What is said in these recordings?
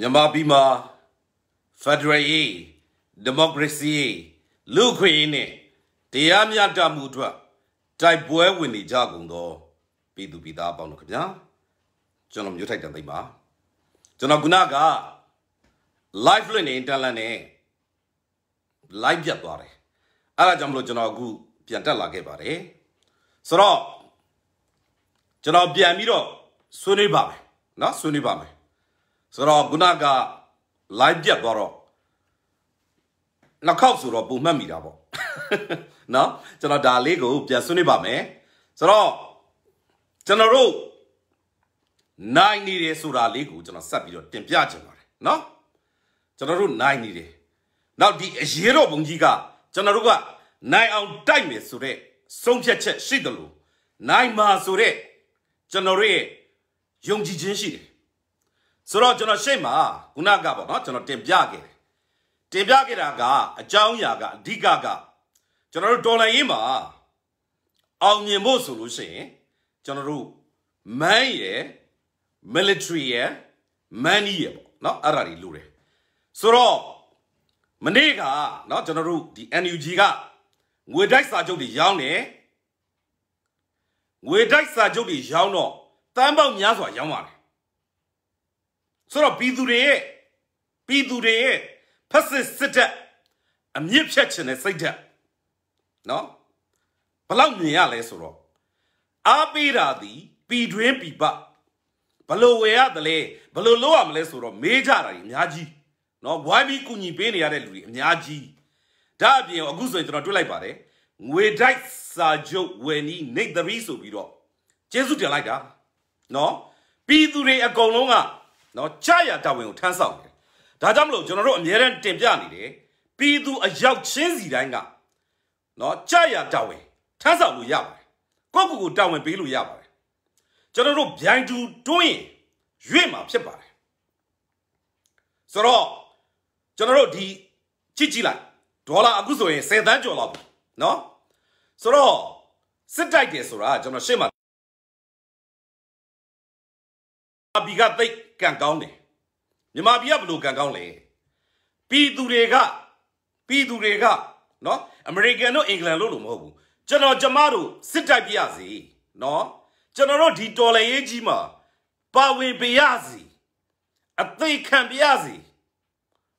မြန်မာပြည်မှာ Federal ရေး Democracy ရေးလူခွင့်ရေးနဲ့တရားမျှတမှုအတွက်တိုက်ပွဲဝင်နေကြကုန်သောပြည်သူပြည်သားအပေါင်းတို့ခင်ဗျာကျွန်တော်မျိုးထိုက်တန်သိမ့်ပါကျွန်တော်ခုနက live လွှင့်နေ internet နဲ့ live ပြတ်သွားတယ်အဲ့ဒါကြောင့်မလို့ကျွန်တော်အခုပြန်တက်လာခဲ့ပါတယ်ဆိုတော့ကျွန်တော်ပြန်ပြီးတော့ဆွေးနွေးပါမယ်เนาะဆွေးနွေးပါမယ်ဆိုတော့ခုနက live ပြတ်သွားတော့နှစ်ခေါက်ဆိုတော့ပုံမှတ်မိတာပေါ့နော်ကျွန်တော်ဒါလေးကိုပြန်ဆွနေပါမယ်ဆိုတော့ကျွန်တော်တို့နိုင်နေတယ်ဆိုတာလေးကိုကျွန်တော်ဆက်ပြီးတော့တင်ပြချင်ပါတယ်နော်ကျွန်တော်တို့နိုင်နေတယ်နောက်ဒီအရေးတော်ပုံကြီးကကျွန်တော်တို့ကနိုင်အောင်တိုက်မယ်ဆိုတဲ့ဆုံးဖြတ်ချက်ရှိတယ်လို့နိုင်မှာဆိုတဲ့ကျွန်တော်တို့ရဲ့ယုံကြည်ခြင်းရှိတယ်ဆိုတော့ကျွန်တော်ရှေ့မှာခုနကပေါ့နော်ကျွန်တော်တင်ပြခဲ့တယ်တင်ပြခဲ့တာကအကြောင်းအရာကအဓိကကကျွန်တော်တို့ဒေါ်လာရေးမှာအောင်မြင်ဖို့ဆိုလို့ရှိရင်ကျွန်တော်တို့ man ရယ် military ရယ် money ရယ်ပေါ့နော်အဲ့ဒါတွေလိုတယ်ဆိုတော့မနေ့ကเนาะကျွန်တော်တို့ဒီ NUG ကငွေတိုက်စာချုပ်တွေရောင်းတယ်ငွေတိုက်စာချုပ်တွေရောင်းတော့တန်းပေါက်များစွာရောင်းပါတယ်ဆိုတော့ပြည်သူတွေရဲ့ပြည်သူတွေရဲ့ဖက်စစ်စစ်တပ်အမြင့်ဖြတ်ခြင်းနဲ့စိတ်ဓာတ်နော်ဘလောက်မြင်ရလဲဆိုတော့အားပေးတာသည်ပြည်တွင်းပြည်ပဘလို့ဝယ်ရတယ်လဲဘလို့လုပ်ရမလဲဆိုတော့မေးကြတာကြီးအများကြီးနော်ဝိုင်းပြီးကူညီပေးနေရတဲ့လူတွေအများကြီးဒါအပြင်အခုဆိုရင်ကျွန်တော်တွေ့လိုက်ပါတယ်ငွေတိုက်စာချုပ်ဝယ်နီးနေသရီဆိုပြီးတော့ကျေးဇူးတင်လိုက်တာနော်ပြည်သူတွေအကုန်လုံးကနော်ကြရတာဝန်ကိုထမ်းဆောင်တယ်ဒါကြောင့်မလို့ကျွန်တော်တို့အများရန်တင်ပြနေတယ်ပြည်သူအယောက်ချင်းစီတိုင်းကနော်ကြရတာဝန်ထမ်းဆောင်လို့ရပါတယ်ကိုယ့်ကိုယ်ကိုတာဝန်ပေးလို့ရပါတယ်ကျွန်တော်တို့ဗျိုင်းတူတွင်းရင်ရွေ့မှာဖြစ်ပါတယ်ဆိုတော့ကျွန်တော်တို့ဒီကြည့်ကြည့်လိုက်ဒေါ်လာအခုဆိုရင်10သန်းကျော်လောက်ပြီနော်ဆိုတော့စစ်တိုက်တယ်ဆိုတာကျွန်တော်ရှေ့မှာဘီကသိတ်ကံကောင်းတယ်မြန်မာပြည်ကဘလို့ကံကောင်းလဲပြည်သူတွေကပြည်သူတွေကနော်အမေရိကန်တို့အင်္ဂလန်တို့လို့မဟုတ်ဘူးကျွန်တော်ကျမတို့စစ်တိုက်ပြရစီနော်ကျွန်တော်တို့ဒီတော်လှန်ရေးကြီးမှာပါဝင်ပြရစီအသိခံပြရစီ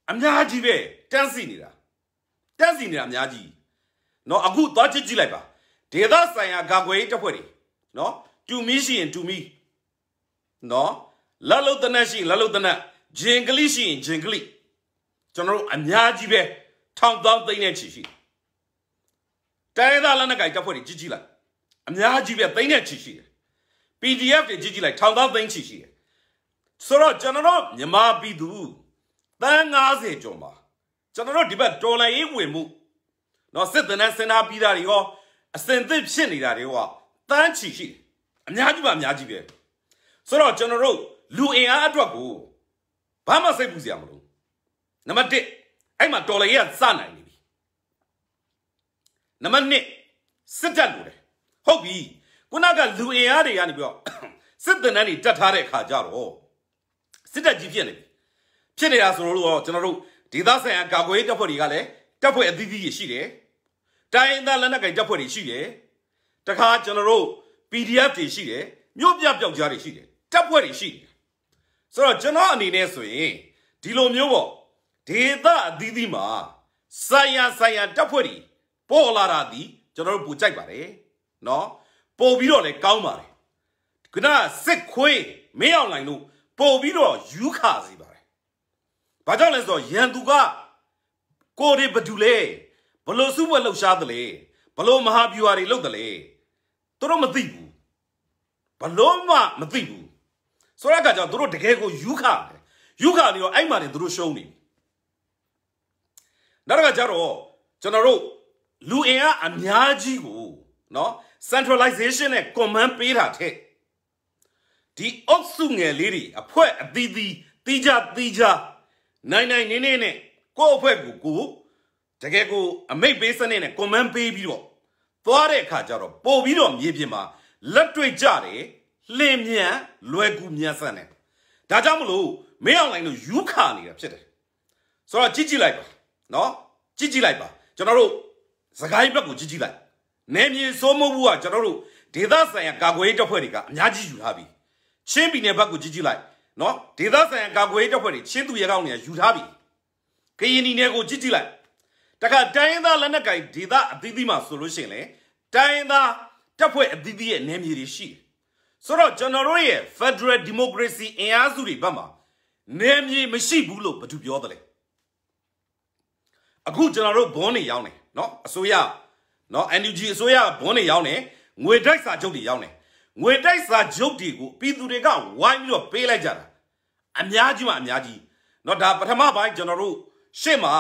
အများကြီးပဲတန်းစီနေတာတန်းစီနေတာအများကြီးနော်အခုသွားကြည့်ကြည့်လိုက်ပါဒေသဆိုင်ရာဂါကွယ်ရေးတပ်ဖွဲ့တွေနော်တူမီရှိရင်တူမီနော်လက်လုတ်တနက်ရှိလက်လုတ်တနက်ဂျင်ကလိရှိရင်ဂျင်ကလိကျွန်တော်တို့အများကြီးပဲထောင်သောင်းသိန်းနဲ့ချီရှိတိုင်းသားလက်နက်ကိုင်တပ်ဖွဲ့တွေကြီးကြီးလိုက်အများကြီးပဲသိန်းနဲ့ချီရှိတယ် PDF တွေကြီးကြီးလိုက်ထောင်သောင်းသိန်းချီရှိတယ်ဆိုတော့ကျွန်တော်တို့မြန်မာပြည်သူတန်း90ကျော်မှာကျွန်တော်တို့ဒီဘက်တော်လိုင်းရေးဝင်မှုနော်စစ်တနန်းစင်နာပြီးတာတွေရောအစင်သစ်ဖြစ်နေတာတွေရောတန်းချီရှိတယ်အများကြီးပါအများကြီးပဲဆိုတော့ကျွန်တော်တို့လူအင်အားအတွက်ကိုဘာမှစိတ်ပူစရာမလိုနံပါတ်1အဲ့မှာတော်လည်းရစနိုင်နေပြီနံပါတ်2စစ်တပ်လိုတယ်ဟုတ်ပြီခုနကလူအင်အားတွေကနေပြီးတော့စစ်တပ်နဲ့နေတက်ထားတဲ့ခါကြတော့စစ်တပ်ကြီးဖြစ်နေပြီဖြစ်နေတာဆိုတော့ကျွန်တော်တို့ဒေသဆိုင်ရာကာကွယ်ရေးတပ်ဖွဲ့တွေကလည်းတပ်ဖွဲ့အသီးသီးရှိတယ်တိုင်းအသားလက်နက်ကိုင်တပ်ဖွဲ့တွေရှိတယ်တခါကျွန်တော်တို့ PDF တွေရှိတယ်မြို့ပြပျောက်ကြားတွေရှိတယ်တပ်ဖွဲ့တွေရှိတယ်ဆိုတော့ကျွန်တော်အနေနဲ့ဆိုရင်ဒီလိုမျိုးပေါ့ဒေသအသီးသီးမှာဆိုင်ရဆိုင်ရတက်ဖွဲ့တွေပေါ်လာတာဒီကျွန်တော်တို့ပူကြိုက်ပါတယ်နော်ပို့ပြီးတော့လည်းကောင်းပါတယ်ခုနစစ်ခွေးမင်းအောင်လိုင်တို့ပို့ပြီးတော့ယူခါစီပါတယ်ဘာကြောင့်လဲဆိုတော့ရန်သူကကိုတွေဘဒူလဲဘလို့စုပွဲလှုပ်ရှားသလဲဘလို့မဟာဗျူဟာတွေလှုပ်သလဲသူတို့မသိဘူးဘလို့မှမသိဘူးဆိုတဲ့အခါကျတော့သူတို့တကယ်ကိုယူခတယ်ယူခပြီးတော့အဲ့မှာနေသူတို့ရှုံးနေနောက်တစ်ခါကျတော့ကျွန်တော်တို့လူအင်အားအများကြီးကိုနော် centralization နဲ့ command ပေးတာတဲ့ဒီအုပ်စုငယ်လေးတွေအဖွဲ့အသီးသီးတီးကြတီးကြနိုင်နိုင်နေနေနဲ့ကိုယ့်အဖွဲ့ကိုကိုတကယ်ကိုအမိတ်ပေးစနစ်နဲ့ command ပေးပြီးတော့သွားတဲ့အခါကျတော့ပို့ပြီးတော့မြေပြင်မှာလက်တွေ့ကြတယ်လင်းမြန်လွယ်ကူမြန်ဆန်တယ်ဒါကြောင့်မလို့မင်းအောင်လိုင်းတို့ယူခါနေတာဖြစ်တယ်ဆိုတော့ကြည့်ကြည့်လိုက်ပါနော်ကြည့်ကြည့်လိုက်ပါကျွန်တော်တို့စကိုင်းဘက်ကိုကြည့်ကြည့်လိုက်နေမြေစိုးမိုးဘူးကကျွန်တော်တို့ဒေသဆိုင်ရာကာကွယ်ရေးတပ်ဖွဲ့တွေကအများကြီးယူထားပြီချင်းပြည်နယ်ဘက်ကိုကြည့်ကြည့်လိုက်နော်ဒေသဆိုင်ရာကာကွယ်ရေးတပ်ဖွဲ့တွေချင်းသူရဲကောင်းတွေကယူထားပြီကရင်ပြည်နယ်ကိုကြည့်ကြည့်လိုက်တခါတိုင်းရင်းသားလက်နက်ကိုင်ဒေသအသီးသီးမှာဆိုလို့ရှိရင်လေတိုင်းရင်းသားတပ်ဖွဲ့အသီးသီးရဲ့နေမြေတွေရှိတယ်ဆိုတော့ကျွန်တော်တို့ရဲ့ Federal Democracy အင်အားစုတွေဘက်မှာနယ်မြေမရှိဘူးလို့ဘယ်သူပြောတယ်လဲအခုကျွန်တော်တို့ဘွန်းတွေရောက်နေเนาะအစိုးရเนาะ NUG အစိုးရဘွန်းတွေရောက်နေငွေတိုက်စာချုပ်တွေရောက်နေငွေတိုက်စာချုပ်တွေကိုပြည်သူတွေကဝိုင်းပြီးတော့ပေးလိုက်ကြတာအများကြီးမှအများကြီးเนาะဒါပထမပိုင်းကျွန်တော်တို့ရှေ့မှာ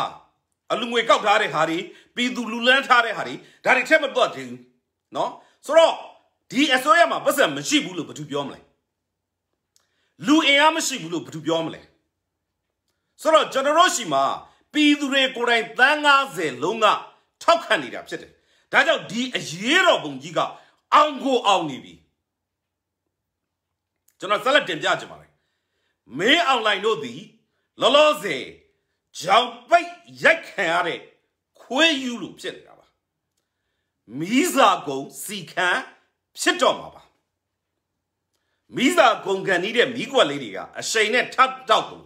အလူငွေကောက်ထားတဲ့ဟာတွေပြည်သူလူလန်းထားတဲ့ဟာတွေဒါတွေထက်မပွတ်သေးဘူးเนาะဆိုတော့ဒီအစိုးရမှာပတ်စံမရှိဘူးလို့ဘယ်သူပြောမလဲလူအင်အားမရှိဘူးလို့ဘယ်သူပြောမလဲဆိုတော့ကျွန်တော်တို့ရှိမှာပြည်သူတွေကိုယ်တိုင်တန်း90လုံးကထောက်ခံနေတာဖြစ်တယ်ဒါကြောင့်ဒီအရေးတော်ပုံကြီးကအောင်ကိုအောင်နေပြီကျွန်တော်ဆက်လက်တင်ပြချင်ပါတယ်မင်းအွန်လိုင်းတို့သည်လောလောဆယ်ကြောင်ပိတ်ရိုက်ခံရတဲ့ခွေးယူလို့ဖြစ်နေတာပါမိစာကုံစီခံဖြစ်တော့မှာပါမိစာဂုံကန်နီးတဲ့မိကွက်လေးတွေကအရှိန်နဲ့ထပ်တောက်ကုန်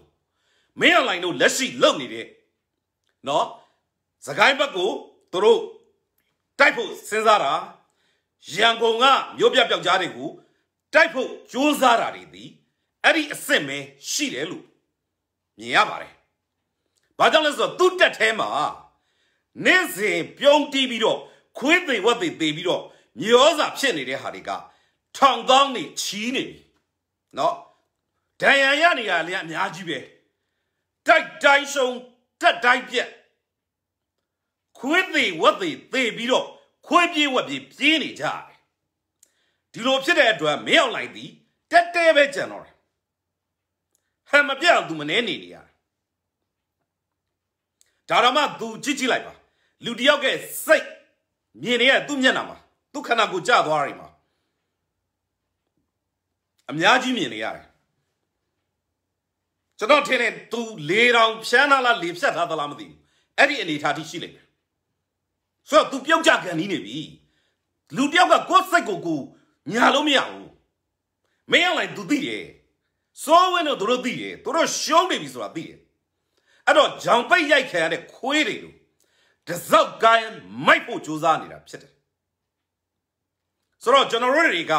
မင်းအလိုင်းတို့လက်ရှိလုပ်နေတဲ့နော်စကိုင်းဘက်ကိုသူတို့တိုက်ဖို့စဉ်းစားတာရန်ကုန်ကမြို့ပြပြောက်ကြားတွေကိုတိုက်ဖို့ကြိုးစားတာတွေဒီအဲ့ဒီအစ်စ်ပဲရှိတယ်လို့မြင်ရပါတယ်။ဘာကြောင့်လဲဆိုတော့သူ့တက်ထဲမှာနေ့စဉ်ပြုံးတီးပြီးတော့ခွေးသိဝက်သိသိပြီးတော့မြေဩဇာဖြစ်နေတဲ့ဟာတွေကထောင်ကောင်းနေချီးနေပြီเนาะဒဏ်ရာရနေရလည်းအများကြီးပဲတိုက်တိုင်းဆုံးတက်တိုင်းပြက်ခွေးသေးဝက်သေးသေပြီးတော့ခွေးပြေးဝက်ပြေးပြေးနေကြတယ်ဒီလိုဖြစ်တဲ့အတွက်မင်းအောင်လိုက်သည်တက်တဲပဲကြံတော့တယ်ဟမ်မပြောင်းသူမနေနေနေရတယ်ဒါရမသူကြည့်ကြည့်လိုက်ပါလူတယောက်ရဲ့စိတ်မြင်နေရသူ့မျက်နှာမှာသူခန္ဓာကိုယ်ကြသွားတယ်မှာအများကြီးမြင်နေရတယ်ကျွန်တော်ထင်တယ်သူလေတောင်ဖြန်းလာလားလေဖြတ်ထားသလားမသိဘူးအဲ့ဒီအနေထားတိရှိလိမ့်မယ်ဆိုတော့ तू ပြုတ်ကြခံနေနေပြီလူတယောက်ကကိုယ်စိတ်ကိုကိုညာလို့မရဘူးမင်းအောင်လိုက် तू သိတယ်စိုးဝင်းတို့တို့သိတယ်တို့ရှုံးနေပြီဆိုတာသိတယ်အဲ့တော့ဂျောင်ပိတ်ရိုက်ခံရတဲ့ခွေးတွေတို့တစောက်ကိုင်းမိုက်ဖို့စူးစမ်းနေတာဖြစ်တယ်ဆိုတော့ကျွန်တော်တို့တွေက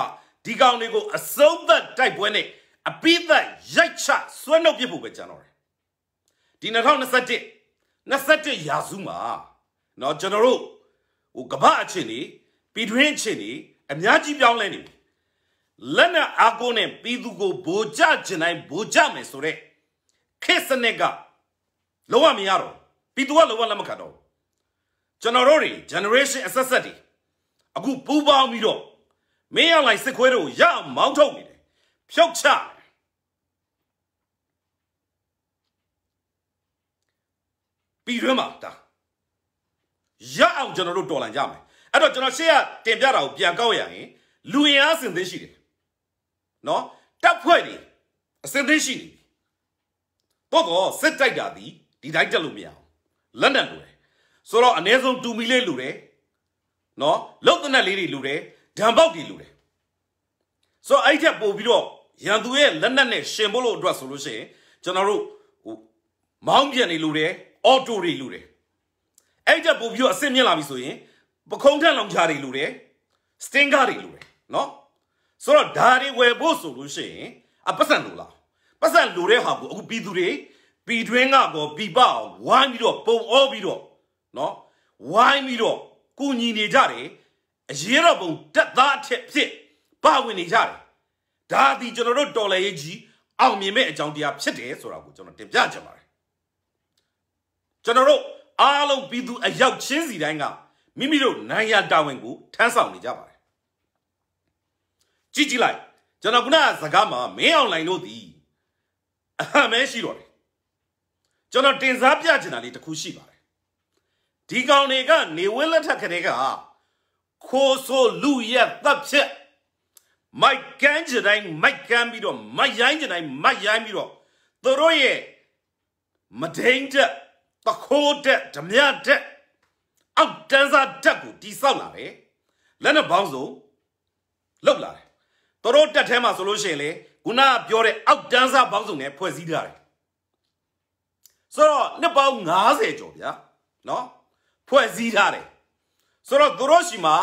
ဒီကောင်တွေကိုအစုံသက်တိုက်ပွဲနဲ့အပိသက်ရိုက်ချဆွဲနှုတ်ပစ်ဖို့ပဲကြံတော့တယ်ဒီ2021 21ရာစုမှာเนาะကျွန်တော်တို့ဟိုကမ္ဘာအခြေအနေပြည်တွင်းအခြေအနေအများကြီးပြောင်းလဲနေပြီလက်နက်အားကိုးနဲ့ပြည်သူကိုဗိုလ်ကျကျင်တိုင်းဗိုလ်ကျမယ်ဆိုတဲ့ခေတ်စနစ်ကလုံးဝမရတော့ပြည်သူကလုံးဝလက်မခံတော့ကျွန်တော်တို့တွေ generation အဆက်ဆက်တွေအခုပူးပေါင်းပြီးတော့မင်းရောက်လိုက်စစ်ခွေးတို့ရအောင်မောင်းထုတ်နေတယ်ဖြုတ်ချပြည်တွင်းမှာဒါရအောင်ကျွန်တော်တို့တော်လှန်ကြမယ်အဲ့တော့ကျွန်တော်ရှေ့ကတင်ပြတာကိုပြန်ကောက်ရရင်လူရင်အားစင်သိရှိတယ်နော်တပ်ဖွဲ့တွေအစင်သိရှိနေပြီတော့တော့စစ်တိုက်တာဒီဒီတိုင်းတက်လို့မရအောင်လက်နက်လိုတယ်ဆိုတော့အ ਨੇ ဆုံးတူမီလေးလိုတယ်နော်လုံတနက်လေးတွေလိုတယ်ဓာန်ပေါက်တွေလိုတယ်ဆိုတော့အဲ့ထက်ပို့ပြီးတော့ရန်သူရဲ့လက်နက်နဲ့ရှင်ဖို့လို့အတွက်ဆိုလို့ရှိရင်ကျွန်တော်တို့ဟိုမောင်းပြန်နေလိုတယ်အော်တိုတွေလိုတယ်အဲ့ထက်ပို့ပြီးတော့အဆင့်မြင့်လာပြီဆိုရင်ပခုံးထက်လောင်ချာတွေလိုတယ်စတင်ကားတွေလိုတယ်နော်ဆိုတော့ဒါတွေဝယ်ဖို့ဆိုလို့ရှိရင်အပတ်စံလိုလားပတ်စံလိုတဲ့ဟာကိုအခုပြည်သူတွေပြည်တွင်းကကောပြည်ပအောင်ဝိုင်းပြီးတော့ပုံအောပြီးတော့နော်ဝိုင်းပြီးတော့ကုညီနေကြတယ်အရေးတော်ပုံတက်သားအထက်ဖြစ်ပါဝင်နေကြတယ်ဒါသည်ကျွန်တော်တို့တော်လှန်ရေးကြီးအောင်မြင်မဲ့အကြောင်းတရားဖြစ်တယ်ဆိုတာကိုကျွန်တော်တင်ပြချင်ပါတယ်ကျွန်တော်တို့အားလုံးပြည်သူအရောက်ချင်းစီတိုင်းကမိမိတို့နိုင်ရတာဝန်ကိုထမ်းဆောင်နေကြပါတယ်ကြည့်ကြည့်လိုက်ကျွန်တော်ခုနကစကားမှာမင်းအောင်လိုင်တို့သည်အဟမ်းပဲရှိတော့တယ်ကျွန်တော်တင်စားပြချင်တာလေးတစ်ခုရှိပါတယ်ဒီကောင်တွေက နေဝင်းလက်ထက်ခတဲ့ကခိုးဆိုးလူရက်တပ်ဖြတ်မိုက်ကန်းကြတိုင်းမိုက်ကန်းပြီးတော့မိုက်ရိုင်းကြတိုင်းမိုက်ရိုင်းပြီးတော့သူတို့ရဲ့မဒိန်တက်တခိုးတက်ဓမြတက်အောက်တန်းစားတက်ကိုတိဆောက်လာတယ်လက်နဲ့ပေါင်းစုံလောက်လာတယ်သူတို့တက်ထဲမှာဆိုလို့ရှိရင်လေခုနကပြောတဲ့အောက်တန်းစားပေါင်းစုံနဲ့ဖွဲ့စည်းထားတယ်ဆိုတော့နှစ်ပေါင်း90ကျော်ဗျာနော်ဖွဲ့စည်းထားတယ်ဆိုတော့သူတို့ရှိမှာ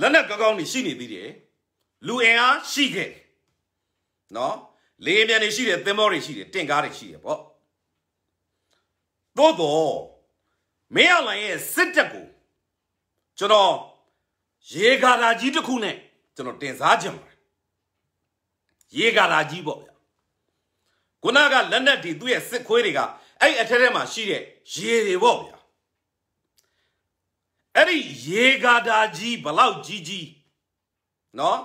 လက်နက်ကောင်းကောင်းတွေရှိနေသေးတယ်လူအင်အားရှိခဲ့တယ်နော်လေယာဉ်ပြန်တွေရှိတယ်သင်္ဘောတွေရှိတယ်တင့်ကားတွေရှိတယ်ပေါ့သို့တော့မင်းအောင်လိုင်ရဲ့စစ်တပ်ကိုကျွန်တော်ရေဂါရာကြီးတစ်ခုနဲ့ကျွန်တော်တင်စားခြင်းပါတယ်ရေဂါရာကြီးပေါ့ဗျာခုနကလက်နက်တွေသူ့ရဲ့စစ်ခွေးတွေကအဲ့အထက်ထဲမှာရှိတဲ့ရေတွေပေါ့ဗျာအဲ့ဒီရေကာတာကြီးဘလောက်ကြီးကြီးနော်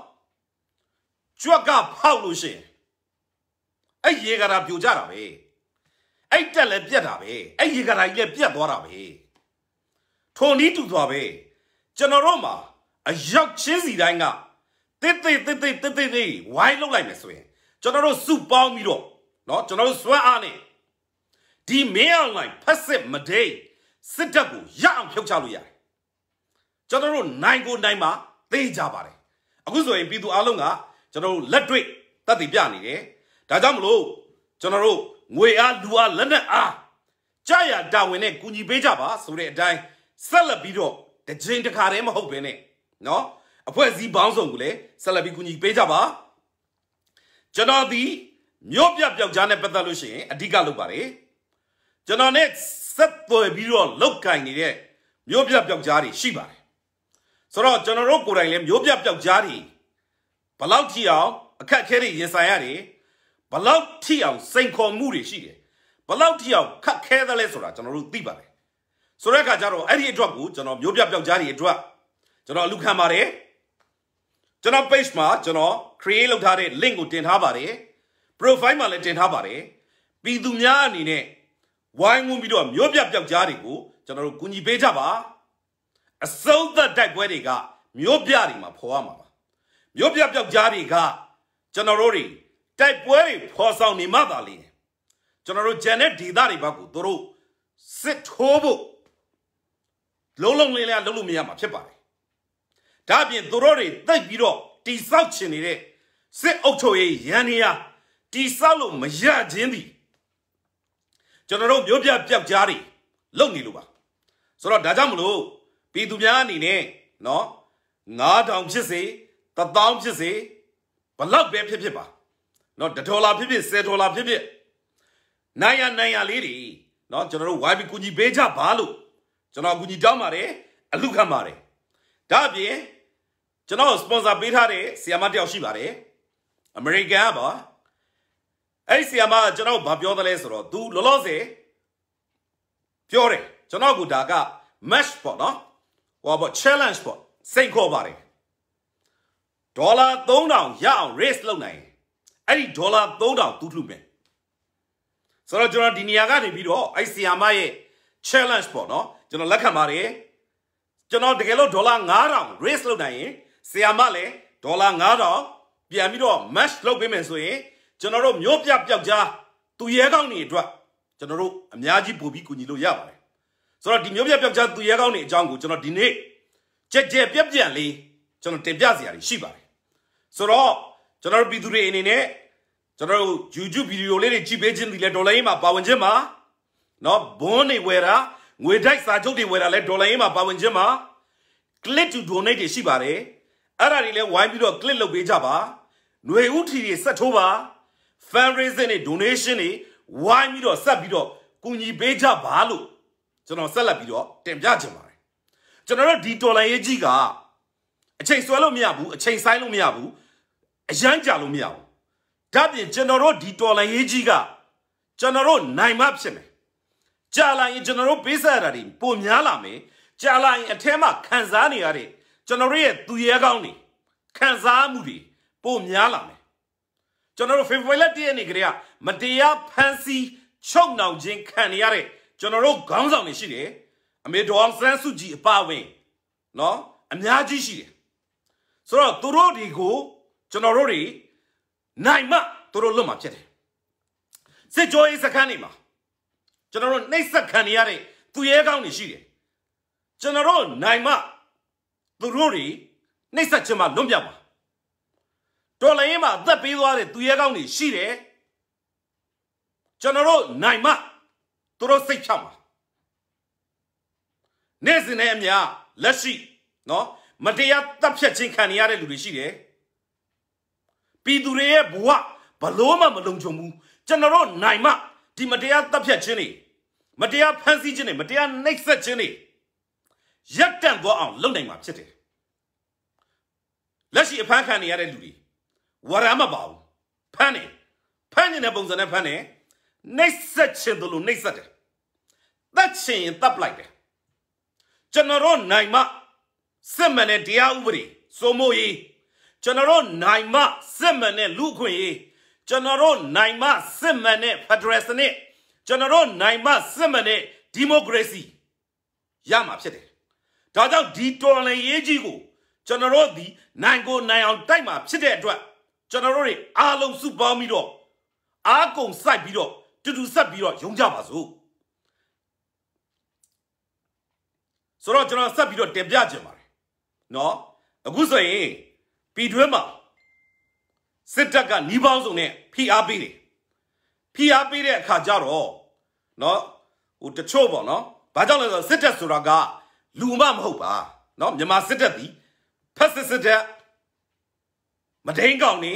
ကြွက်ကဖောက်လို့ရှိရင်အဲ့ရေကာတာပြိုကျတာပဲအဲ့တက်လည်းပြက်တာပဲအဲ့ရေကာတာကြီးလည်းပြက်သွားတာပဲထုံနီးတူသွားပဲကျွန်တော်တို့မှာအရောက်ချင်းစီတိုင်းကတစ်တစ်တစ်တစ်တစ်တစ်တစ်ဝိုင်းလောက်လိုက်မယ်ဆိုရင်ကျွန်တော်တို့စုပေါင်းပြီးတော့เนาะကျွန်တော်တို့စွမ်းအားနဲ့ဒီမင်းအောင်လိုက်ဖက်စစ်မဒိတ်စစ်တပ်ကိုရအောင်ဖျောက်ချလို့ရတယ်ကျွန်တော်တို့နိုင်ကိုနိုင်မှာသိကြပါတယ်အခုဆိုရင်ပြည်သူအလုံးကကျွန်တော်တို့လက်တွေ့တက်တည်ပြနေတယ်ဒါကြောင့်မလို့ကျွန်တော်တို့ငွေအားလူအားလက်နက်အားကြာရတာဝင်နဲ့ကူညီပေးကြပါဆိုတဲ့အတိုင်းဆက်လက်ပြီးတော့တကြိမ်တခါတည်းမဟုတ်ဘဲနဲ့เนาะအဖွဲ့အစည်းပေါင်းစုံကိုလည်းဆက်လက်ပြီးကူညီပေးကြပါကျွန်တော်ဒီမြို့ပြပြောက်ကြားနဲ့ပတ်သက်လို့ရှိရင်အဓိကလုပ်ပါတယ်ကျွန်တော်နဲ့ဆက်သွယ်ပြီးတော့လောက်ကင်နေတဲ့မြို့ပြပြောက်ကြားတွေရှိပါတယ်ဆိုတော့ကျွန်တော်တို့ကိုယ်တိုင်လည်းမျိုးပြပျောက်ကြားတွေဘလောက်ထိအောင်အခက်အခဲတွေရင်ဆိုင်ရတယ်ဘလောက်ထိအောင်စိန်ခေါ်မှုတွေရှိတယ်ဘလောက်ထိအောင်ခက်ခဲသလဲဆိုတာကျွန်တော်တို့သိပါတယ်ဆိုတဲ့အခါကျတော့အဲ့ဒီအတွက်ကိုကျွန်တော်မျိုးပြပျောက်ကြားတွေအတွက်ကျွန်တော်အလူခံပါတယ်ကျွန်တော် page မှာကျွန်တော် create လုပ်ထားတဲ့ link ကိုတင်ထားပါတယ် profile မှာလည်းတင်ထားပါတယ်ပြည်သူများအနေနဲ့ဝိုင်းဝန်းပြီးတော့မျိုးပြပျောက်ကြားတွေကိုကျွန်တော်တို့ကူညီပေးကြပါအစုံသက်တိုက်ပွဲတွေကမြို့ပြတွေမှာဖော်ရမှာပါမြို့ပြပျောက်ကြားတွေကကျွန်တော်တို့တွေတိုက်ပွဲတွေဖော်ဆောင်နေမှသာလေကျွန်တော်တို့ဂျန်တဲ့ဒေသတွေဘက်ကိုတို့စစ်ထိုးဖို့လုံးလုံးလင်းလင်းလုပ်လို့မရမှာဖြစ်ပါတယ်ဒါအပြင်တို့တွေတိတ်ပြီးတော့တိဆောက်ချင်နေတဲ့စစ်အုပ်ချုပ်ရေးရန်နေရတိဆောက်လို့မရခြင်းသည်ကျွန်တော်တို့မြို့ပြပျောက်ကြားတွေလုပ်နေလို့ပါဆိုတော့ဒါကြောင့်မလို့ပြည်သူများအနေနဲ့နော်9000ဖြစ်စေ1000ဖြစ်စေဘလောက်ပဲဖြစ်ဖြစ်ပါနော်1ဒေါ်လာဖြစ်ဖြစ်10ဒေါ်လာဖြစ်ဖြစ်နိုင်ရနိုင်ရလေးတွေနော်ကျွန်တော်တို့ဝိုင်းပြီးကူညီပေးကြပါလို့ကျွန်တော်ကူညီတောင်းပါတယ်အလူခံပါတယ်ဒါအပြင်ကျွန်တော်စပွန်ဆာပေးထားတဲ့ဆီယာမတယောက်ရှိပါတယ်အမေရိကန်ပါအဲ့ဆီယာမကကျွန်တော်ဘာပြောသလဲဆိုတော့ तू လောလောဆယ်ပြောတယ်ကျွန်တော်ကဒါက match ပေါ့နော်ဟိုပေါ့ challenge ပေါ့စိန်ခေါ်ပါတယ်ဒေါ်လာ3000ရအောင် raise လုပ်နိုင်အဲ့ဒီဒေါ်လာ3000သူ့ထုမယ်ဆိုတော့ကျွန်တော်ဒီနေရာကနေပြီးတော့အဲ့ဆီယာမရဲ့ challenge ပေါ့နော်ကျွန်တော်လက်ခံပါတယ်ကျွန်တော်တကယ်လို့ဒေါ်လာ9000 raise လုပ်နိုင်ရင်ဆီယာမလည်းဒေါ်လာ9000ပြန်ပြီးတော့ match လုပ်ပေးမယ်ဆိုရင်ကျွန်တော်တို့မျိုးပြပျောက်ကြားသူရဲကောင်းတွေအတွက်ကျွန်တော်တို့အများကြီးပို့ပြီးကူညီလို့ရပါတယ်ဆိုတော့ဒီမျိုးပြပျောက်ကြားသူရဲကောင်းတွေအကြောင်းကိုကျွန်တော်ဒီနေ့ကြက်ကြက်ပြက်ပြက်လေးကျွန်တော်တင်ပြစရာရှိပါတယ်ဆိုတော့ကျွန်တော်ပြည်သူတွေအနေနဲ့ကျွန်တော်တို့ YouTube ဗီဒီယိုလေးတွေကြည့်ပေးခြင်းဒီလေဒေါ်လာရင်းမှာပါဝင်ခြင်းမှာเนาะဘွန်းတွေဝယ်တာငွေတိုက်စာချုပ်တွေဝယ်တာလဲဒေါ်လာရင်းမှာပါဝင်ခြင်းမှာ click to donate တွေရှိပါတယ်အဲ့ဒါတွေလဲဝိုင်းပြီးတော့ click လုပ်ပေးကြပါຫນွေဥထီတွေဆက်ထိုးပါ fundraising တွေ donation တွေဝိုင်းပြီးတော့ဆက်ပြီးတော့ကူညီပေးကြပါလို့ကျွန်တော်ဆက်လက်ပြီးတော့တင်ပြချင်ပါတယ်ကျွန်တော်တို့ဒီတော်လိုင်းရေးကြီးကအချိန်ဆွဲလို့မရဘူးအချိန်ဆိုင်လို့မရဘူးအရန်ကြာလို့မရဘူးဒါပြင်ကျွန်တော်တို့ဒီတော်လိုင်းရေးကြီးကကျွန်တော်တို့နိုင်မှဖြစ်မယ်ကြာလာရင် ကျွန်တော်တို့ပေးဆက်ရတာတွေပုံများလာမယ်ကြာလာရင်အထဲမှာခံစားနေရတဲ့ကျွန်တော်တို့ရဲ့သူရဲကောင်းတွေခံစားမှုတွေပုံများလာမယ်ကျွန်တော်တို့ဖေဖော်ဝါရီလ1ရက်နေ့ကလေးကမတရားဖန်ဆီးချုပ်နှောင်ခြင်းခံရတဲ့ကျွန်တော်တို့ခေါင်းဆောင်တွေရှိတယ်အမေဒေါ်ဆန်းစုကြည်အပါဝင်နော်အများကြီးရှိတယ်ဆိုတော့သူတို့တွေကိုကျွန်တော်တို့တွေနိုင်မှသူတို့လွတ်မှာဖြစ်တယ်စစ်ကြောရေးစခန်းနေမှာကျွန်တော်တို့နှိပ်စက်ခံနေရတဲ့သူရဲကောင်းတွေရှိတယ်ကျွန်တော်တို့နိုင်မှသူတို့တွေနှိပ်စက်ခြင်းမှလွတ်မြောက်ပါတော်လည်းရင်မှာအသက်ပေးသွားတဲ့သူရဲကောင်းတွေရှိတယ်ကျွန်တော်တို့နိုင်မှသူတို့စိတ်ဖြောက်မှာနေ့စဉ်နဲ့အမျှလက်ရှိနော်မတရားတပ်ဖြတ်ခြင်းခံနေရတဲ့လူတွေရှိတယ်ပြည်သူတွေရဲ့ဘဝဘလို့မှမလုံခြုံဘူးကျွန်တော်တို့နိုင်မဒီမတရားတပ်ဖြတ်ခြင်းတွေမတရားဖန်ဆီးခြင်းတွေမတရားနှိပ်စက်ခြင်းတွေရပ်တန့်သွားအောင်လုပ်နိုင်မှာဖြစ်တယ်လက်ရှိအဖမ်းခံနေရတဲ့လူတွေဝရမ်းမပါဘူးဖမ်းနေဖမ်းနေတဲ့ပုံစံနဲ့ဖမ်းနေတယ်နှိမ့်ဆက်ခြင်းတို့လို့နှိမ့်ဆက်တယ်တတ်ခြင်းရင်တပ်လိုက်တယ်ကျွန်တော်တို့နိုင်မစစ်မှန်တဲ့တရားဥပဒေစိုးမိုးရေးကျွန်တော်တို့နိုင်မစစ်မှန်တဲ့လူခွင့်ရေးကျွန်တော်တို့နိုင်မစစ်မှန်တဲ့ဖက်ဒရယ်စနစ်ကျွန်တော်တို့နိုင်မစစ်မှန်တဲ့ဒီမိုကရေစီရမှာဖြစ်တယ်။ဒါကြောင့်ဒီတော်လှန်ရေးကြီးကိုကျွန်တော်တို့ဒီနိုင်ကိုနိုင်အောင် တိုက်မှာဖြစ်တဲ့အတွက်ကျွန်တော်တို့တွေအားလုံးစုပေါင်းပြီးတော့အားကုန်စိုက်ပြီးတော့တူတူဆက်ပြီးတော့ယုံကြပါစို့ဆိုတော့ကျွန်တော်ဆက်ပြီးတော့တင်ပြခြင်းပါတယ်เนาะအခုဆိုရင်ပြည်တွင်းမှာစစ်တပ်ကနှီးပေါင်းစုံနဲ့ဖိအားပေးတယ်ဖိအားပေးတဲ့အခါကျတော့เนาะဟိုတချို့ပေါ့เนาะဘာကြောင့်လဲဆိုတော့စစ်တပ်ဆိုတာကလူမမဟုတ်ပါเนาะမြန်မာစစ်တပ်ဒီဖက်စစ်စစ်တပ်မဒိန်ကောင်နေ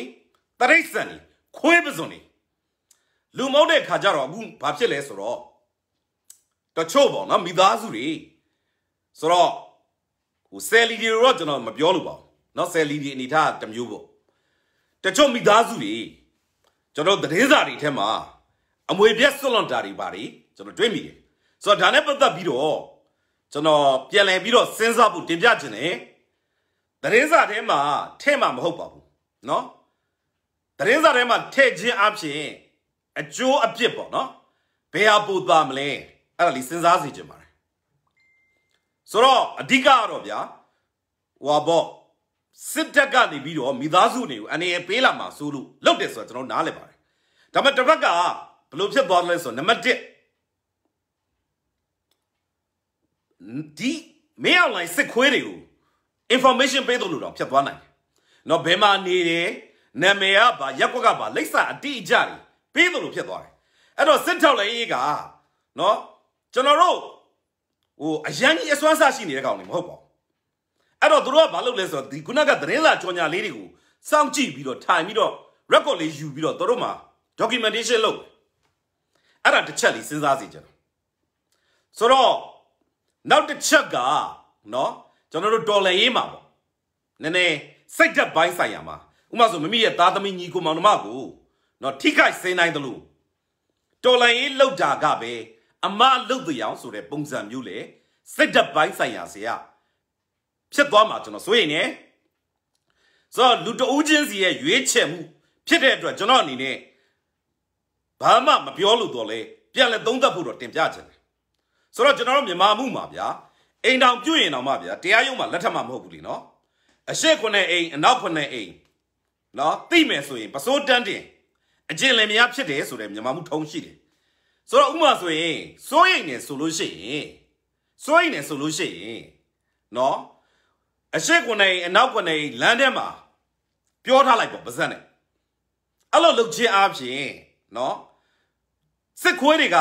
တရိတ်ဆန်နေခွေးပစွန်နေလူမုန်းတဲ့ခါကျတော့အခုဘာဖြစ်လဲဆိုတော့တချို့ပေါ့နော်မိသားစုတွေဆိုတော့ဟိုဆယ်လီတွေတော့ကျွန်တော်မပြောလို့ပါဘူးနော်ဆယ်လီတွေအနေထားတမျိုးပေါ့တချို့မိသားစုတွေကျွန်တော်သတင်းစာတွေထဲမှာအမွေပြက်ဆွလွန်တာတွေပါတွေကျွန်တော်တွေ့မိတယ်ဆိုတော့ဒါနဲ့ပတ်သက်ပြီးတော့ကျွန်တော်ပြန်လည်ပြီးတော့စဉ်းစားဖို့တင်ပြခြင်းတယ်သတင်းစာထဲမှာထဲမှာမဟုတ်ပါဘူးနော်သတင်းစာထဲမှာထည့်ခြင်းအပြင်အကျိုးအပြစ်ပေါ့နော်ဘယ်ဟာပိုသားမလဲအဲ့ဒါလေးစဉ်းစားစီခြင်းပါတယ်ဆိုတော့အဓိကတော့ဗျာဟွာပေါ့စစ်တပ်ကနေပြီးတော့မိသားစုတွေကိုအနေအပေးလာမှာစိုးလို့လောက်တယ်ဆိုတော့ကျွန်တော်နားလည်ပါတယ်ဒါပေမဲ့တစ်ဘက်ကဘလို့ဖြစ်သွားတယ်လဲဆိုတော့နံပါတ်1ဒီမေအောင်လိုင်းစစ်ခွေးတွေကို information ပေးတော့လို့တော့ဖြစ်သွားနိုင်တယ်။နော်ဘယ်မှာနေတယ်နာမည်ကဘာရက်ကွက်ကဘာလိပ်စာအတိအကျတွေပေးတယ်လို့ဖြစ်သွားတယ်အဲ့တော့စစ်ထောက်လည်းအေးကနော်ကျွန်တော်တို့ဟိုအရန်ကြီးအစွမ်းစားရှိနေတဲ့ကောင်တွေမဟုတ်ပါဘူးအဲ့တော့တို့ကဘာလုပ်လဲဆိုတော့ဒီခုနကသတင်းစာကြော်ညာလေးတွေကိုစောင့်ကြည့်ပြီးတော့ထိုင်ပြီးတော့ record လေးယူပြီးတော့တို့မှာ documentation လုပ်အဲ့ဒါတစ်ချက်လေးစဉ်းစားစီကျွန်တော်ဆိုတော့နောက်တစ်ချက်ကနော်ကျွန်တော်တို့တော်လှန်ရေးမှာပေါ့နည်းနည်းစိတ်ဓာတ်ပိုင်းဆိုင်ရာမှာဥပမာဆိုမမိရဲ့သားသမီးညီကိုမောင်နှမကိုနော်ထိခိုက်စေနိုင်တယ်လို့တော်လိုင်းရေးလောက်တာကပဲအမလုတ်တရားဆိုတဲ့ပုံစံမျိုးလေစစ်တပ်ပိုင်းဆိုင်ရာဆရာဖြစ်သွားမှာကျွန်တော်စိုးရိမ်နေဆိုတော့လူတအူးချင်းစီရဲ့ရွေးချယ်မှုဖြစ်တဲ့အတွက်ကျွန်တော်အနေနဲ့ဘာမှမပြောလို့တော့လဲပြန်လဲသုံးသပ်ဖို့တော့တင်ပြချင်တယ်ဆိုတော့ကျွန်တော်တို့မြန်မာမှုမှာဗျာအိမ်တောင်ပြုတ်ရင်တောင်မှဗျာတရားရုံးမှာလက်ထပ်မှာမဟုတ်ဘူးလीနော်အရှိခွနဲ့အိမ်အနောက်ခွနဲ့အိမ်နော်သိမယ်ဆိုရင်ပစိုးတန်းတင်အကျင့်လင်မယားဖြစ်တယ်ဆိုတဲ့မြန်မာမှုထုံးရှိတယ်ဆိုတော့ဥမာဆိုရင်စိုးရိမ်နေဆိုလို့ရှိရင်စိုးရိမ်နေဆိုလို့ရှိရင်နော်အရှိကွန်နေအနောက်ကွန်နေလမ်းထဲမှာ ပြောထားလိုက်ပေါ့ပါဇက်နဲ့အဲ့လိုလှုပ်ခြင်းအပြင်နော်စစ်ခွေးတွေက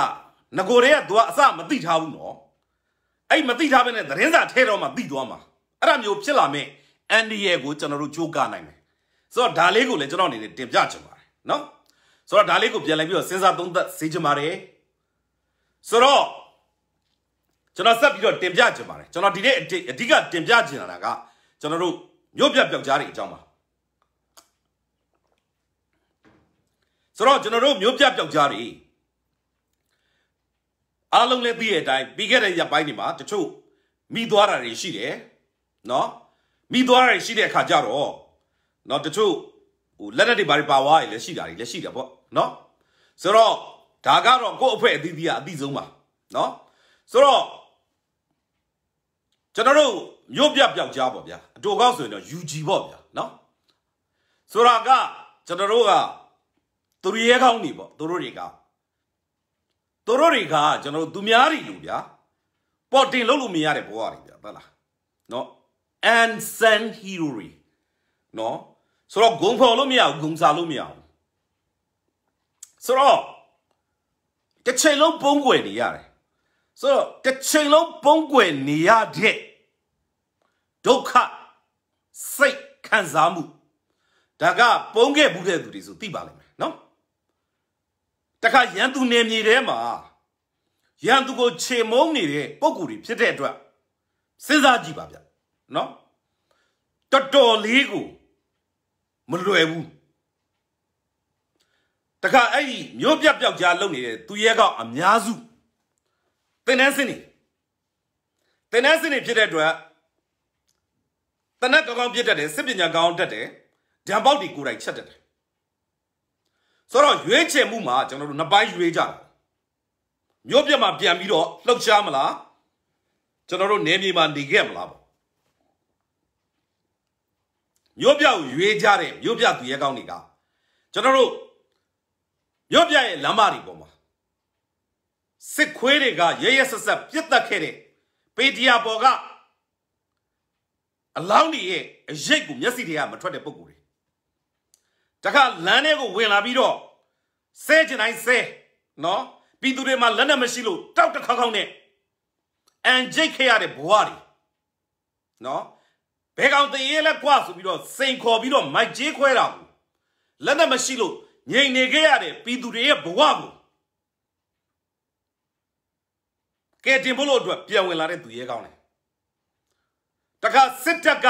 ငကိုတွေကသူကအစမသိထားဘူးနော်အဲ့မသိထားပဲနဲ့သတင်းစာထဲတော့မှသိသွားမှာအဲ့ဒါမျိုးဖြစ်လာမဲ့အန်ဒီရဲကိုကျွန်တော်တို့ကြိုးကနိုင်မယ်ဆိုတော့ဒါလေးကိုလည်းကျွန်တော်အနေနဲ့တင်ပြချင်ပါတယ်နော်ဆိုတော့ဒါလေးကိုပြန်လိုက်ပြီးတော့စဉ်းစားသုံးသပ်စေချင်ပါတယ်ဆိုတော့ကျွန်တော်ဆက်ပြီးတော့တင်ပြချင်ပါတယ်ကျွန်တော်ဒီနေ့အဓိကတင်ပြချင်တာကကျွန်တော်တို့မြို့ပြပျောက်ကြားတွေအကြောင်းပါဆိုတော့ကျွန်တော်တို့မြို့ပြပျောက်ကြားတွေအားလုံးလည်းသိတဲ့အတိုင်းပြီးခဲ့တဲ့ရက်ပိုင်းတွေမှာတချို့မိသွားတာတွေရှိတယ်နော်မိသွားတာတွေရှိတဲ့အခါကျတော့နော်တချို့ဟိုလက်နက်တွေဘာတွေပါဝါတွေလည်းရှိတာတွေလည်းရှိတာပေါ့နော်ဆိုတော့ဒါကတော့ကိုယ့်အဖွဲ့အသီးသီးကအသိဆုံးပါနော်ဆိုတော့ကျွန်တော်တို့မြို့ပြပြောက်ကြားပေါ့ဗျာအတူကောက်ဆိုရင်တော့ UG ပေါ့ဗျာနော်ဆိုတာကကျွန်တော်တို့ကသူရဲကောင်းနေပေါ့သူတို့တွေကသူတို့တွေကကျွန်တော်တို့သူများတွေလို့ဗျာပေါ်တင်လုပ်လို့မရတဲ့ဘဝတွေဗျာဟုတ်လားနော် and san hero တွေနော်ဆိုတော့ဂုံဖော်လို့မရဘူးဂုံစာလို့မရဘူးဆိုတော့တစ်ချိန်လုံးပုံကွယ်နေရတယ်ဆိုတော့တစ်ချိန်လုံးပုံကွယ်နေရတဲ့ဒုက္ခစိတ်ခံစားမှုဒါကပုံခဲ့မှုတဲ့သူတွေဆိုသိပါလိမ့်မယ်နော်တခါရန်သူနေမြေထဲမှာရန်သူကိုခြေမုံနေတဲ့ပုံကူတွေဖြစ်တဲ့အတွက်စဉ်းစားကြည့်ပါဗျနော်တော်တော်လေးကိုမလွယ်ဘူးတခါအဲ့ဒီမျိုးပြက်ပြောက်ကြားလုံနေတဲ့သူရဲကောင်အများစုတင်နှန်းစင်းနေတင်နှန်းစင်းနေဖြစ်တဲ့အတွက်တနက်ကောင်းကောင်းပြစ်တတ်တယ်စစ်ပညာကောင်းတတ်တယ်ဓာတ်ပေါက်တွေကိုယ်တိုင်ချက်တတ်တယ်ဆိုတော့ရွေးချယ်မှုမှာကျွန်တော်တို့နှစ်ပိုင်းရွေးကြတယ်မြို့ပြမှာပြန်ပြီးတော့လှုပ်ရှားမလားကျွန်တော်တို့နေမြေမှာနေခဲ့မလားပေါ့မြို့ပြကိုရွေးကြတဲ့မြို့ပြသူရဲကောင်းတွေကကျွန်တော်တို့မြို့ပြရဲ့လမ်းမတွေပေါ်မှာစစ်ခွေးတွေကရရဆက်ဆက်ပြစ်တက်ခဲ့တဲ့ပေတရာပေါ်ကအလောင်းတွေရဲ့အရိပ်ကိုမျက်စိတွေကမထွက်တဲ့ပုံကိုယ်တွေတခါလမ်းထဲကိုဝင်လာပြီးတော့ဆဲကျင်တိုင်းဆဲနော်ပြည်သူတွေမှာလက်နဲ့မရှိလို့တောက်တခေါက်ခေါက်နဲ့အန်ဂျိတ်ခဲ့ရတဲ့ဘဝတွေနော်ဘဲကောင်တရေလဲကွာဆိုပြီးတော့စိန်ခေါ်ပြီးတော့မိုက်ကြီးခွဲတာဘူးလက်နဲ့မရှိလို့ငြိမ်နေခဲ့ရတဲ့ပြည်သူတွေရဲ့ဘဝကိုကဲတင်ဖို့လို့အတွက်ပြန်ဝင်လာတဲ့သူရဲကောင်းတယ်တခါစစ်တပ်က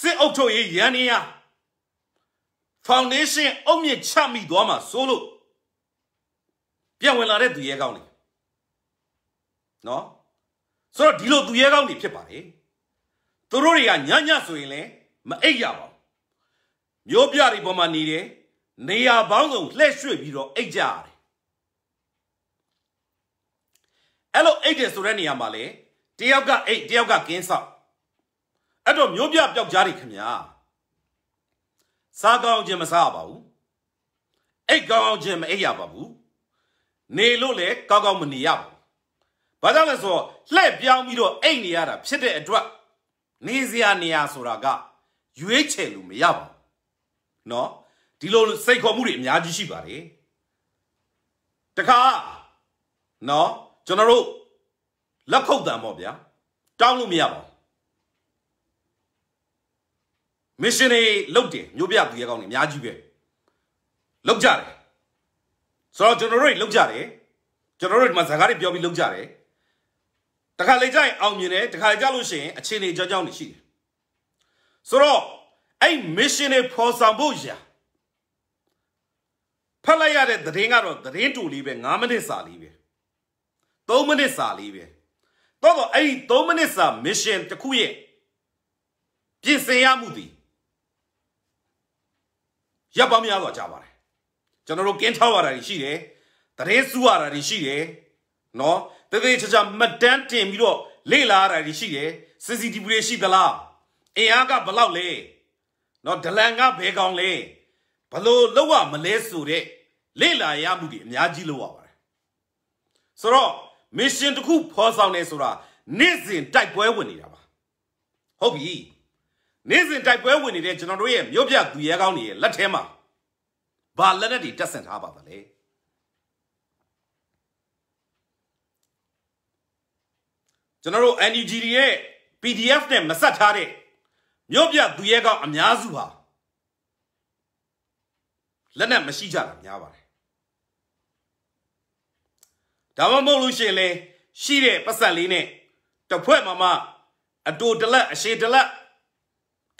စစ်အုပ်ချုပ်ရေးရန်နေရဖောင်ဒေးရှင်းအုတ်မြစ်ချမိသွားမှာဆိုလို့ပြန်ဝင်လာတဲ့သူရဲကောင်းတွေနော်ဆိုတော့ဒီလိုသူရဲကောင်းတွေဖြစ်ပါတယ်သူတို့တွေကညညဆိုရင်လည်းမအိပ်ရပါဘူးမျိုးပြတွေပေါ်မှာနေတယ်နေရာပေါင်းစုံလှည့်ရွှေ့ပြီးတော့အိတ်ကြရတယ်အဲ့လိုအိတ်တယ်ဆိုတဲ့နေရာမှာလေတယောက်ကအိတ်တယောက်ကကင်းဆောက်အဲ့တော့မျိုးပြပျောက်ကြားတွေခင်ဗျာစားကောင်းခြင်းမစားပါဘူးအိတ်ကောင်းအောင်ခြင်းမအိတ်ရပါဘူးနေလို့လေကောင်းကောင်းမနေရဘူးဘာကြောင့်လဲဆိုတော့လှည့်ပြောင်းပြီးတော့အိတ်နေရတာ ဖြစ်တဲ့အတွက်နေစရာနေရာဆိုတာကရွေးချယ်လို့မရပါဘူးเนาะဒီလိုစိတ်ခေါ်မှုတွေအများကြီးရှိပါတယ်တခါနော်ကျွန်တော်တို့လက်ခုပ်တံပေါ့ဗျာတောင်းလို့မရပါဘူးမစ်ရှင်တွေလုပ်တယ်မြို့ပြသူရဲကောင်းတွေအများကြီးပဲလုပ်ကြတယ်ဆိုတော့ကျွန်တော်တို့လုပ်ကြတယ်ကျွန်တော်တို့ဒီမှာဇာကားတွေပြောပြီးလုပ်ကြတယ်တခါလေကြရင်အောင်မြင်တယ်တခါကြလို့ရှိရင်အခြေအနေကြောင်းကြောင်းနေရှိတယ်ဆိုတော့အဲ့ mission တွေပေါ်ဆောင်ဖို့ရာဖတ်လိုက်ရတဲ့သတင်းကတော့သတင်းတူလေးပဲ9မိနစ်စာလေးပဲ3မိနစ်စာလေးပဲတော့တော့အဲ့ဒီ3မိနစ်စာ mission တစ်ခုရဲ့ပြင်ဆင်ရမှုသည်ရပ်ပေါင်းများစွာကြာပါတယ်ကျွန်တော်တို့ကင်းထားရတာရှိတယ်သတင်းစုရတာရှိတယ်နော်တသေးချာချာမတန်းတင်ပြီးတော့လေ့လာရတာရှိတယ် CCTV တွေရှိသလားအင်အားကဘလောက်လဲနော်ဒလန်ကဘယ်ကောင်လဲဘလို့လောက်ရမလဲဆိုတဲ့လေ့လာရမှုတွေအများကြီးလုပ်ရပါတယ်ဆိုတော့ mission တစ်ခုဖော်ဆောင်နေဆိုတာနေ့စဉ်တိုက်ပွဲဝင်နေတာပါဟုတ်ပြီနေ့စဉ်တိုက်ပွဲဝင်နေတဲ့ကျွန်တော်တို့ရဲ့မြို့ပြသူရဲကောင်းတွေရဲ့လက်ထဲမှာဘာလက်နက်တွေတက်ဆင်ထားပါသလဲကျွန်တော်တို့ NUG ရဲ့ PDF နဲ့မဆက်ထားတဲ့မြို့ပြသူရဲကောင်းအများစုဟာလက်နက်မရှိကြတာများပါတယ်ဒါမှမဟုတ်လို့ရှိရင်လေရှိတဲ့ပတ်စံလေးနဲ့တဖွဲ့မမအတူတလက်အရှိတလက်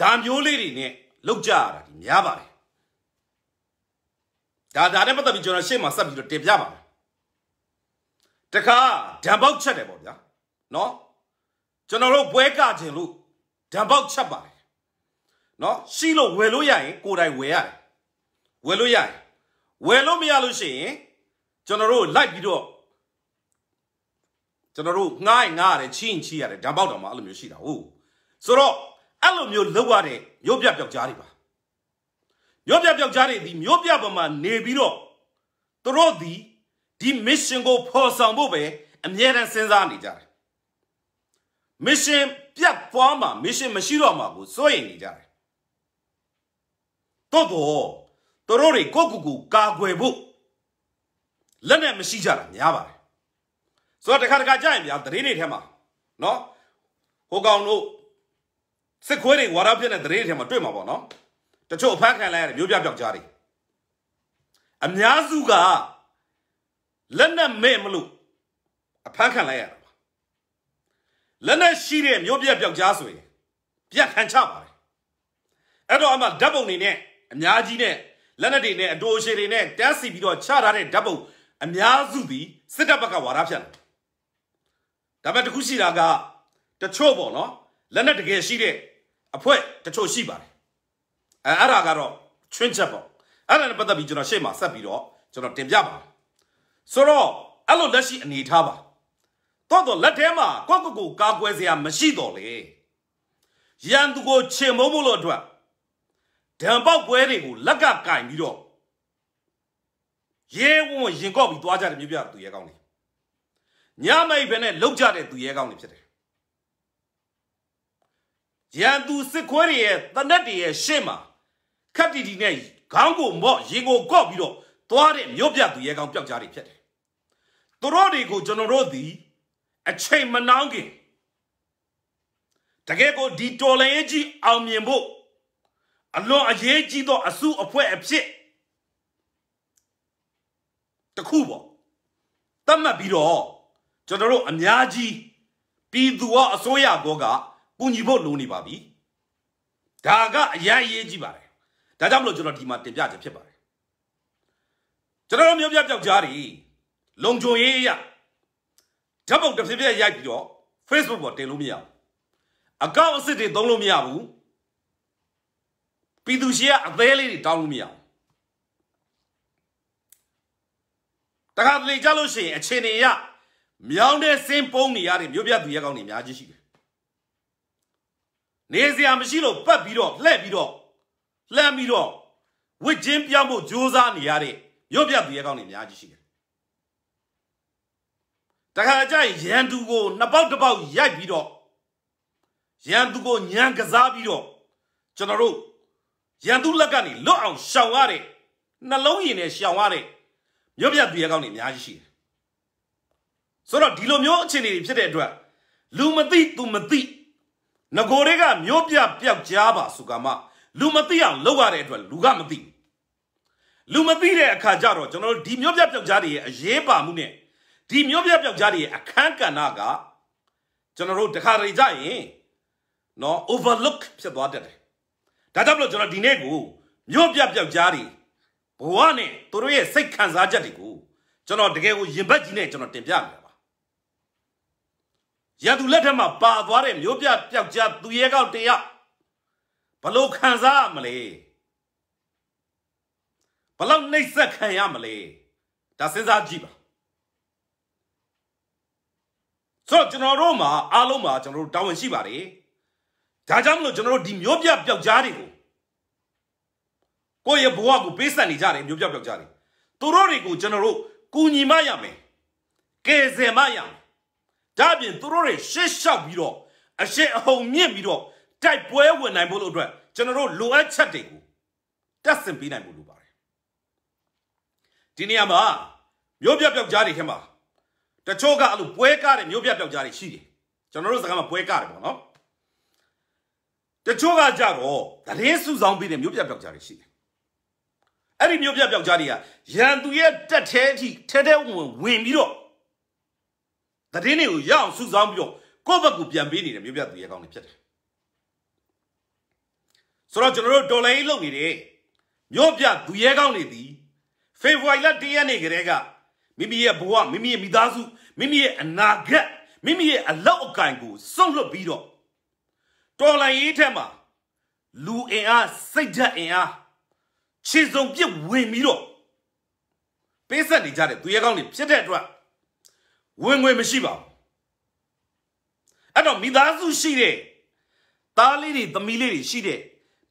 ဒါမျိုးလေးတွေနဲ့လောက်ကြရတာဒီများပါတယ်ဒါဒါနဲ့ပတ်သက်ပြီးကျွန်တော်ရှေ့မှာဆက်ပြီးတော့တင်ပြပါမယ်တခါဓာတ်ပေါက်ချက်တယ်ပေါ့ဗျာနော်ကျွန်တော်တို့ပွဲကခြင်းလို့ဓာတ်ပေါက်ချက်ပါတယ်နော်ရှိလို့ဝယ်လို့ရရင်ကိုယ်တိုင်ဝယ်ရတယ်ဝယ်လို့ရတယ်ဝယ်လို့မရလို့ရှိရင်ကျွန်တော်တို့လိုက်ပြီးတော့ကျွန်တော်တို့ငားငားရတယ်ချီးချီးရတယ်ဓာတ်ပေါက်တော်မှာအဲ့လိုမျိုးရှိတာဟုတ်ဆိုတော့အဲ့လိုမျိုးလောက်ရတဲ့မြို့ပြပျောက်ကြားတွေပါမြို့ပြပျောက်ကြားတွေဒီမြို့ပြပေါ်မှာနေပြီးတော့သူတို့ဒီဒီ mission ကိုဖော်ဆောင်ဖို့ပဲအမြဲတမ်းစဉ်းစားနေကြတယ် mission ပြတ်သွားမှာ mission မရှိတော့မှာကိုစိုးရိမ်နေကြတယ်တော်တော်သူတို့တွေကိုကူကူကာကွယ်ဖို့လက်နဲ့မရှိကြတာများပါတယ်ဆိုတော့တခါတခါကြာရင်ဗျာတရေတွေထဲမှာနော်ဟိုကောင်တို့စစ်ခွေးတွေဝါရဖြစ်တဲ့တရေတွေထဲမှာတွေ့မှာပေါ့နော်တချို့အဖမ်းခံလိုက်ရတဲ့မျိုးပြပြောက်ကြားတွေအများစုကလက်နဲ့မဲ့မလို့အဖမ်းခံလိုက်ရတာပါလက်နဲ့ရှိတဲ့မျိုးပြပြောက်ကြားဆိုရင်ပြက်ခံချပါတယ်အဲ့တော့အမှဓာတ်ပုံတွေနဲ့အများကြီးနဲ့လက်နက်တွေနဲ့အတိုးရှည်တွေနဲ့တန်းစီပြီးတော့ချထားတဲ့ဓာတ်ပုံအများစုသည်စစ်တပ်ဘက်ကဝါဒဖြန့်တာဒါပေမဲ့တခုရှိတာကတချို့ပေါ့နော်လက်နက်တကယ်ရှိတဲ့အဖွဲ့တချို့ရှိပါတယ်အဲအဲ့ဒါကတော့ချွင်းချက်ပေါ့အဲ့ဒါနဲ့ပတ်သက်ပြီးကျွန်တော်ရှေ့မှာဆက်ပြီးတော့ကျွန်တော်တင်ပြပါဆိုတော့အဲ့လိုလက်ရှိအနေထားပါတော်တော်လက်ထဲမှာကိုယ့်ကိုယ်ကိုကာကွယ်စရာမရှိတော့လေရန်သူကိုချေမုန်းမှုလို့အတွက်ဒံပေါက်ပွဲတွေကိုလက်ကကင်ပြီးတော့ရဲဝံရင်ကော့ပြီးသွားကြတယ်မြို့ပြသူရဲကောင်းတွေညမိတ်ပဲနဲ့လောက်ကြတဲ့သူရဲကောင်းတွေဖြစ်တယ်ရန်သူစစ်ခွဲတွေရဲ့တနက်တွေရဲ့ရှေ့မှာခက်တီတီနဲ့ခေါင်းကိုမော့ရင်ကိုကော့ပြီးတော့သွားတဲ့မြို့ပြသူရဲကောင်းပျောက်ကြားတွေဖြစ်တယ်သူတို့တွေကိုကျွန်တော်တို့ဒီအချိန်မနှောင်းခင်တကယ်ကိုဒီတော်လန်ရေးကြီးအောင်မြင်ဖို့အလွန်အရေးကြီးသောအစုအဖွဲ့အဖြစ်တခုပေါ့တတ်မှတ်ပြီးတော့ကျွန်တော်တို့အများကြီးပြည်သူရောအစိုးရကောကကူညီဖို့လိုနေပါပြီဒါကအရန်အရေးကြီးပါတယ်ဒါကြောင့်မလို့ကျွန်တော်ဒီမှာတင်ပြခြင်းဖြစ်ပါတယ်ကျွန်တော်တို့မျိုးပြပျောက်ကြားတွေလုံခြုံရေးအရဓာတ်ပုံတစ်ဖြစ်ဖြစ်ရိုက်ပြီးတော့ Facebook ပေါ်တင်လို့မရဘူးအကောင့်အစ်စ်တွေသုံးလို့မရဘူးပြည်သူရှေ့ကအသေးလေးတွေတောင်းလို့မရဘူးတခါတလေကြလို့ရှိရင်အချိန်တွေရမြောင်းတဲ့စင်းပုံးနေရတဲ့မြို့ပြသူရဲကောင်းတွေအများကြီးရှိတယ်နေစရာမရှိလို့ပတ်ပြီးတော့လှဲ့ပြီးတော့လှမ်းပြီးတော့ဝစ်ချင်းပြောင်းဖို့ကြိုးစားနေရတဲ့မြို့ပြသူရဲကောင်းတွေအများကြီးရှိတယ်တခါကြရင်ရန်သူကိုနှစ်ပေါက်တစ်ပေါက်ရိုက်ပြီးတော့ရန်သူကိုညံကစားပြီးတော့ကျွန်တော်တို့ရန်သူလက်ကနေလွတ်အောင်ရှောင်ရတဲ့နှလုံးရည်နဲ့ရှောင်ရတဲ့မြို့ပြသူရဲကောင်းတွေအများကြီးရှိတယ်။ဆိုတော့ဒီလိုမျိုးအခြေအနေတွေဖြစ်တဲ့အတွက်လူမသိသူမသိငကိုတွေကမြို့ပြပျောက်ကြားပါဆိုကမှလူမသိအောင်လုပ်ရတဲ့အတွက်လူကမသိဘူး။လူမသိတဲ့အခါကျတော့ကျွန်တော်တို့ဒီမြို့ပြပျောက်ကြားတွေရဲ့အရေးပါမှုနဲ့ဒီမြို့ပြပျောက်ကြားတွေရဲ့အခန်းကဏ္ဍကကျွန်တော်တို့တခါတလေကြာရင်နော် overlook ဖြစ်သွားတတ်တယ်ဒါကြောင့်မလို့ကျွန်တော်ဒီနေ့ကိုမြို့ပြပြောက်ကြားတွေဘဝနဲ့သူတို့ရဲ့စိတ်ခံစားချက်တွေကိုကျွန်တော်တကယ်ကိုရင်ဘတ်ကြီးနဲ့ကျွန်တော်တင်ပြနေတာပါရသူလက်ထက်မှာပါသွားတဲ့မြို့ပြပြောက်ကြားသူရဲကောက်တယောက်ဘလို့ခံစားရမလဲဘလောက်နှိပ်စက်ခံရမလဲဒါစဉ်းစားကြည့်ပါဆိုတော့ကျွန်တော်တို့မှာအားလုံးမှာကျွန်တော်တို့တာဝန်ရှိပါတယ်ဒါကြောင့်မလို့ကျွန်တော်တို့ဒီမျိုးပြပျောက်ကြားတွေကိုကိုယ့်ရဲ့ဘဝကိုပေးဆက်နေကြတယ်မျိုးပြပျောက်ကြားတွေသူတို့တွေကိုကျွန်တော်တို့ကူညီမရမယ်ကယ်ဆယ်မရမယ်ဒါပြင်သူတို့တွေရှစ်လျှောက်ပြီးတော့အရှက်အဟုန်မြင့်ပြီးတော့တိုက်ပွဲဝင်နိုင်ဖို့လို့အတွက်ကျွန်တော်တို့လိုအပ်ချက်တွေကိုတက်ဆင်ပေးနိုင်ဖို့လိုပါတယ်ဒီနေရာမှာမျိုးပြပျောက်ကြားတွေခင်ဗျာတချို့ကအဲ့လိုပွဲကားတဲ့မျိုးပြပျောက်ကြားတွေရှိတယ်ကျွန်တော်တို့စကားမှာပွဲကားတယ်ပေါ့နော်တချို့ကကြတော့သတင်းစုဆောင်ပေးတဲ့မြို့ပြပျောက်ကြားတွေရှိတယ်အဲ့ဒီမြို့ပြပျောက်ကြားတွေကရန်သူရဲ့တက်သေးအထိထဲထဲဝင်ဝင်ပြီးတော့သတင်းတွေကိုရအောင်စုဆောင်ပြီးတော့ကိုယ့်ဘက်ကပြန်ပေးနေတယ်မြို့ပြသူရဲကောင်းတွေဖြစ်တယ်ဆိုတော့ကျွန်တော်တို့ဒေါ်လာကြီးလုပ်နေတယ်မြို့ပြသူရဲကောင်းတွေသည်ဖေဖော်ဝါရီလ1ရက်နေ့ကတည်းကမိမိရဲ့ဘဝမိမိရဲ့မိသားစုမိမိရဲ့အနာဂတ်မိမိရဲ့အလောက်အကင်ကိုစွန့်လွတ်ပြီးတော့တော်လိုင်းရေးထက်မှာလူအင်အားစိတ်ဓာတ်အင်အားခြေစုံပြစ်ဝင်ပြီးတော့ပေးဆက်နေကြတဲ့သူရဲကောင်းတွေဖြစ်တဲ့အတွက်ဝင်ငွေမရှိပါဘူးအဲ့တော့မိသားစုရှိတဲ့သားလေးတွေသမီးလေးတွေရှိတဲ့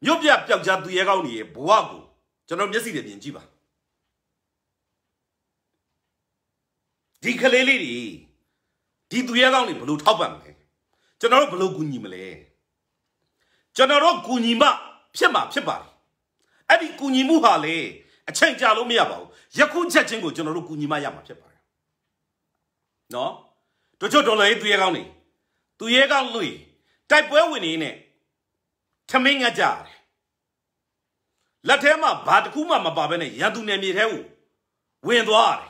မြို့ပြပျောက်ကြားသူရဲကောင်းတွေရဲ့ဘဝကိုကျွန်တော်မျက်စိနဲ့မြင်ကြည့်ပါဒီကလေးလေးတွေဒီသူရဲကောင်းတွေဘယ်လိုထောက်ပံ့မလဲကျွန်တော်တို့ဘယ်လိုကူညီမလဲကျွန်တော်တို့ကူညီမှဖြစ်မှာဖြစ်ပါတယ်အဲ့ဒီကူညီမှုဟာလေအချိန်ကြာလို့မရပါဘူးယခုချက်ချင်းကိုကျွန်တော်တို့ကူညီမှရမှာဖြစ်ပါတယ်နော်တချို့ဒေါ်လာရေးသူရဲကောင်းနေသူရဲကောင်းလူတိုက်ပွဲဝင်နေနဲ့ထမင်းငတ်ကြတယ်လက်ထဲမှာဘာတစ်ခုမှမပါဘဲနဲ့ရန်သူနယ်မြေထဲကိုဝင်သွားတယ်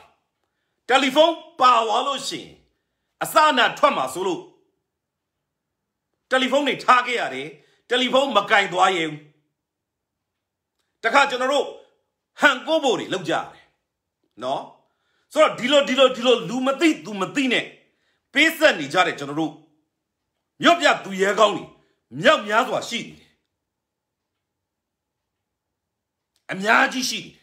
တယ်လီဖုန်းပါဝါလို့ရှိရင်အစအနထွက်မှာဆိုလို့တယ်လီဖုန်းတွေထားခဲ့ရတယ်တယ်လီဖုန်းမကင်သွားရင်တခါကျွန်တော်တို့ဟန်ကိုဖို့တွေလောက်ကြတယ်နော်ဆိုတော့ဒီလိုဒီလိုဒီလိုလူမသိသူမသိနဲ့ပေးဆက်နေကြတယ်ကျွန်တော်တို့မြော့ပြသူရဲကောင်းတွေမြောက်များစွာရှိနေတယ်အများကြီးရှိနေတယ်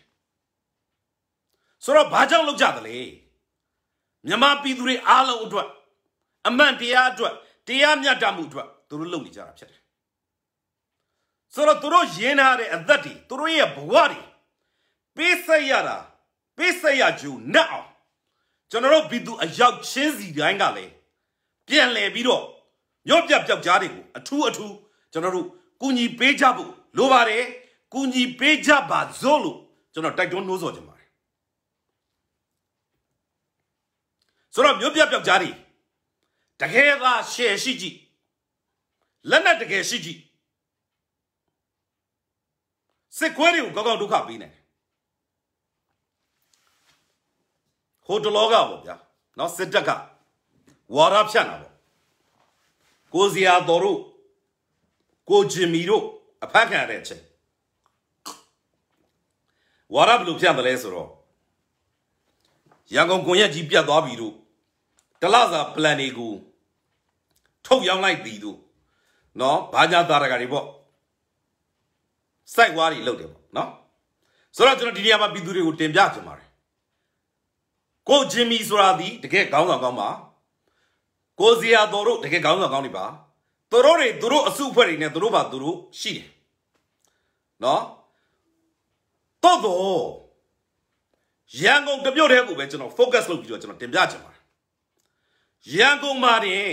ဆိုတော့ဘာကြောင့်လောက်ကြသလဲမြန်မာပြည်သူတွေအားလုံးအတွက်အမှန်တရားအတွက်တရားမျှတမှုအတွက်သူတို့လုပ်နေကြတာဖြစ်တယ်ဆိုတော့သူတို့ရင်းထားတဲ့အသက်တွေသူတို့ရဲ့ဘဝတွေပေးဆက်ရတာပေးဆက်ရကြုံနဲ့အောင်ကျွန်တော်တို့ဘီသူအယောက်ချင်းစီတိုင်းကလည်းပြန်လည်ပြီးတော့ရော့ပြပြောက်ကြားတွေကိုအထူးအထူးကျွန်တော်တို့ကူညီပေးကြဖို့လိုပါတယ်ကူညီပေးကြပါစို့လို့ကျွန်တော်တိုက်တွန်းနှိုးဆော်ချင်ပါတယ်ဆိုတော့မြို့ပြပြောက်ကြားတွေတကယ်သာရှယ်ရှိကြည့်လက်နဲ့တကယ်ရှိကြည့်စစ်ခွဲတွေကိုကောက်ကောက်ဒုက္ခပေးနိုင်တယ်ဟိုတလောကပေါ့ဗျာနော်စစ်တက်ကဝါရဖြန့်တာပေါ့ကိုစရာတော်တို့ကိုဂျင်မီတို့အဖက်ခံရတဲ့အချိန်ဝါရဘလို့ဖြန့်တယ်လဲဆိုတော့ရန်ကုန်ကွန်ရက်ကြီးပြတ်သွားပြီတို့တလစာပလန်တွေကိုထုတ်ရောင်းလိုက်ပြီတို့နော်ဘာညာတာရကတွေပေါ့စိုက်ဝါးတွေလုပ်တယ်ပေါ့နော်ဆိုတော့ကျွန်တော်ဒီနေရာမှာပြည်သူတွေကိုတင်ပြချင်ပါတယ်ကိုဂျင်မီဆိုတာဒီတကယ်ကောင်းဆောင်ကောင်းပါကိုဇီယာတော်တို့တကယ်ကောင်းဆောင်ကောင်းတွေပါသူတို့တွေသူတို့အစုအဖွဲ့တွေနဲ့သူတို့ပါသူတို့ရှိတယ်နော်တော်တော်ရန်ကုန်တပြုတ်တည်းကိုပဲကျွန်တော် focus လုပ်ပြီးတော့ကျွန်တော်တင်ပြချင်ပါတယ်ရန်ကုန်မှာတင်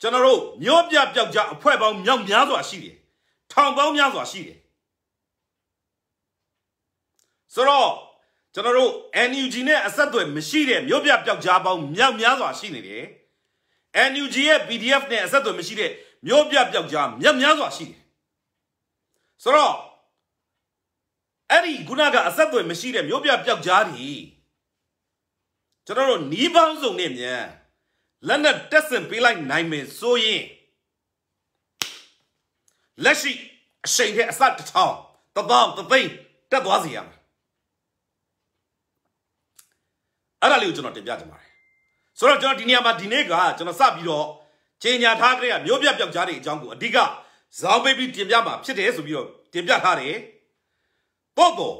ကျွန်တော်တို့မြို့ပြပျောက်ကြားအဖွဲ့ပေါင်းမြောက်များစွာရှိတယ်ထောင်ပေါင်းများစွာရှိတယ်ဆိုတော့ကျွန်တော်တို့ NUG နဲ့အဆက်အသွယ်မရှိတဲ့မြို့ပြပျောက်ကြားပေါင်းမြောက်များစွာရှိနေတယ် NUG ရဲ့ PDF နဲ့အဆက်အသွယ်မရှိတဲ့မြို့ပြပျောက်ကြားမြောက်များစွာရှိတယ်ဆိုတော့အဲ့ဒီခုနကအဆက်အသွယ်မရှိတဲ့မြို့ပြပျောက်ကြားတွေကျွန်တော်တို့နီးပေါင်းစုံနဲ့မြန်လက်နဲ့တက်ဆင်ပေးလိုက်နိုင်မယ်ဆိုရင်လက်ရှိအရှိန်ထက်အစတစ်ထောင်တပေါင်းတသိန်းတက်သွားစီရမယ်အဲ့ဒါလေးကိုကျွန်တော်တင်ပြချင်ပါတယ်ဆိုတော့ကျွန်တော်ဒီနေရာမှာဒီနေ့ကကျွန်တော်စပြီးတော့ချိန်ညာထားကြတဲ့မျိုးပြပျောက်ကြားတဲ့အကြောင်းကိုအဓိကဇောင်းပိတ်ပြီးတင်ပြမှာဖြစ်တယ်ဆိုပြီးတော့တင်ပြထားတယ်ပို့တော့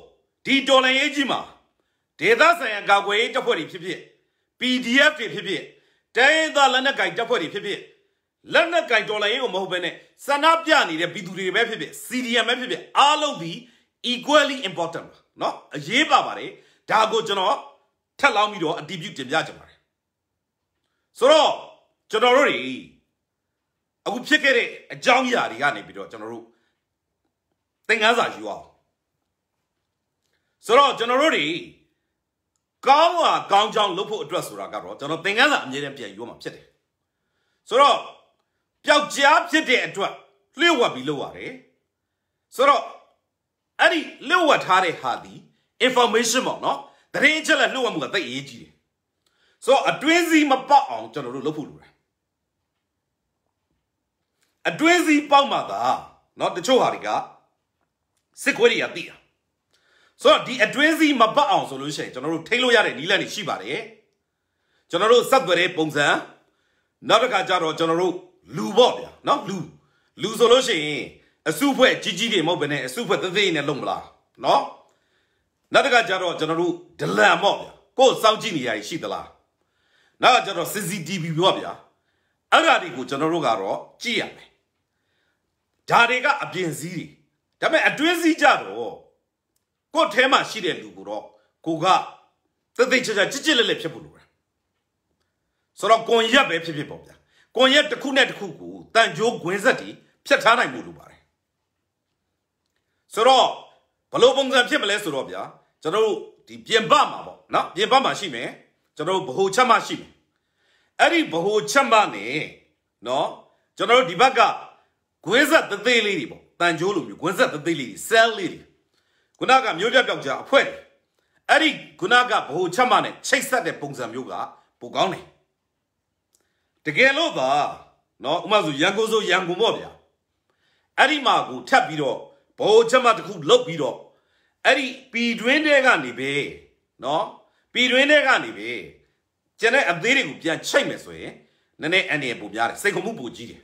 ဒီတော်လန်ရေးကြီးမှာဒေသဆိုင်ရာကာကွယ်ရေးတပ်ဖွဲ့တွေဖြစ်ဖြစ် PDF တွေဖြစ်ဖြစ်တိုင်းရင်းသားလက်နက်ကိုင်တပ်ဖွဲ့တွေဖြစ်ဖြစ်လက်နက်ကင်တော်လိုင်းရင်ကိုမဟုတ်ဘဲနဲ့ဆန္ဒပြနေတဲ့ပြည်သူတွေပဲဖြစ်ဖြစ် CDM ပဲဖြစ်ဖြစ်အားလုံးဒီ equally important ပါเนาะအရေးပါပါတယ်ဒါကိုကျွန်တော်ထပ်လောင်းပြီးတော့ attribute တင်ပြကြပါတယ်ဆိုတော့ကျွန်တော်တို့တွေအခုဖြစ်ခဲ့တဲ့အကြောင်းအရာတွေကနေပြီးတော့ကျွန်တော်တို့သင်ခန်းစာယူအောင်ဆိုတော့ကျွန်တော်တို့တွေကောင်းဟာကောင်းကြောင်းလုပ်ဖို့အတွက်ဆိုတာကတော့ကျွန်တော်သင်ခန်းစာအမြဲတမ်းပြန်ယူရမှာဖြစ်တယ်ဆိုတော့ပျောက်ကြားဖြစ်တဲ့အတွက်လျှို့ဝှက်ပြီးလုပ်ရတယ်ဆိုတော့အဲ့ဒီလျှို့ဝှက်ထားတဲ့ဟာဒီ information ပေါ့နော်တရင်ချက်လက်လျှို့ဝှက်မှုကသိအရေးကြီးတယ်ဆိုတော့အတွင်းစီမပေါက်အောင်ကျွန်တော်တို့လုပ်ဖို့လိုတယ်အတွင်းစီပေါက်မှသာเนาะတချို့ဟာတွေကစစ်ခွေးတွေကတိတာဆိုတော့ဒီအတွင်းစီမပတ်အောင်ဆိုလို့ရှိရင်ကျွန်တော်တို့ထိလို့ရတဲ့နီးလန့်တွေရှိပါတယ်ကျွန်တော်တို့စက်သွယ်တဲ့ပုံစံနောက်တစ်ခါကျတော့ကျွန်တော်တို့လူပေါ့ဗျာနော်လူလူဆိုလို့ရှိရင်အစုဖွဲ့ကြီးကြီးတွေမဟုတ်ဘဲနဲ့အစုဖွဲ့သေးသေးနဲ့လုံမလားနော်နောက်တစ်ခါကျတော့ကျွန်တော်တို့ဒလန်ပေါ့ဗျာကိုယ်စောင့်ကြည့်နေရရှိသလားနောက်ကကျတော့ CCTV ပေါ့ဗျာအဲ့ဒါတွေကိုကျွန်တော်တို့ကတော့ကြည့်ရမယ်ဒါတွေကအပြင်စည်းတွေဒါပေမဲ့အတွင်းစည်းကြတော့ကိုယ်ထဲမှာရှိတဲ့လူကိုတော့ကိုကသက်သက်ချာချာကြစ်ကြစ်လက်လက်ဖြစ်ဖို့လိုတယ်ဆိုတော့ကွန်ရက်ပဲဖြစ်ဖြစ်ပေါ့ဗျာကွန်ရက်တစ်ခုနဲ့တစ်ခုကိုတန်ကြိုးခွင်းဆက်တွေဖြတ်ထားနိုင်မှုလိုပါတယ်ဆိုတော့ဘလို့ပုံစံဖြစ်မလဲဆိုတော့ဗျာကျွန်တော်တို့ဒီပြင်ပမှာပေါ့နော်ပြင်ပမှာရှိမယ်ကျွန်တော်တို့ဘ ਹੁ ချက်မှရှိမယ်အဲ့ဒီဘ ਹੁ ချက်မှနေနော်ကျွန်တော်တို့ဒီဘက်ကခွင်းဆက်သေးသေးလေးတွေပေါ့တန်ကြိုးလိုမျိုးခွင်းဆက်သေးသေးလေး cell လေးတွေခုနကမျိုးပြပြောက်ကြအဖွဲအဲ့ဒီခုနကဘ ਹੁ ချက်မှနဲ့ချိတ်ဆက်တဲ့ပုံစံမျိုးကပိုကောင်းတယ်တကယ်လို့သာနော်ဥမာဆိုရန်ကုန်ဆိုရန်ကုန်ပေါ့ဗျာအဲ့ဒီမှာကိုထပ်ပြီးတော့ဘိုးချက်မတစ်ခုလုတ်ပြီးတော့အဲ့ဒီပီတွင်းတဲ့ကနေပဲနော်ပီတွင်းတဲ့ကနေပဲကျန်တဲ့အသေးတွေကိုပြန်ချိတ်မယ်ဆိုရင်နည်းနည်းအန်ရပုံများတယ်စိတ်ကမှုပုံကြီးတယ်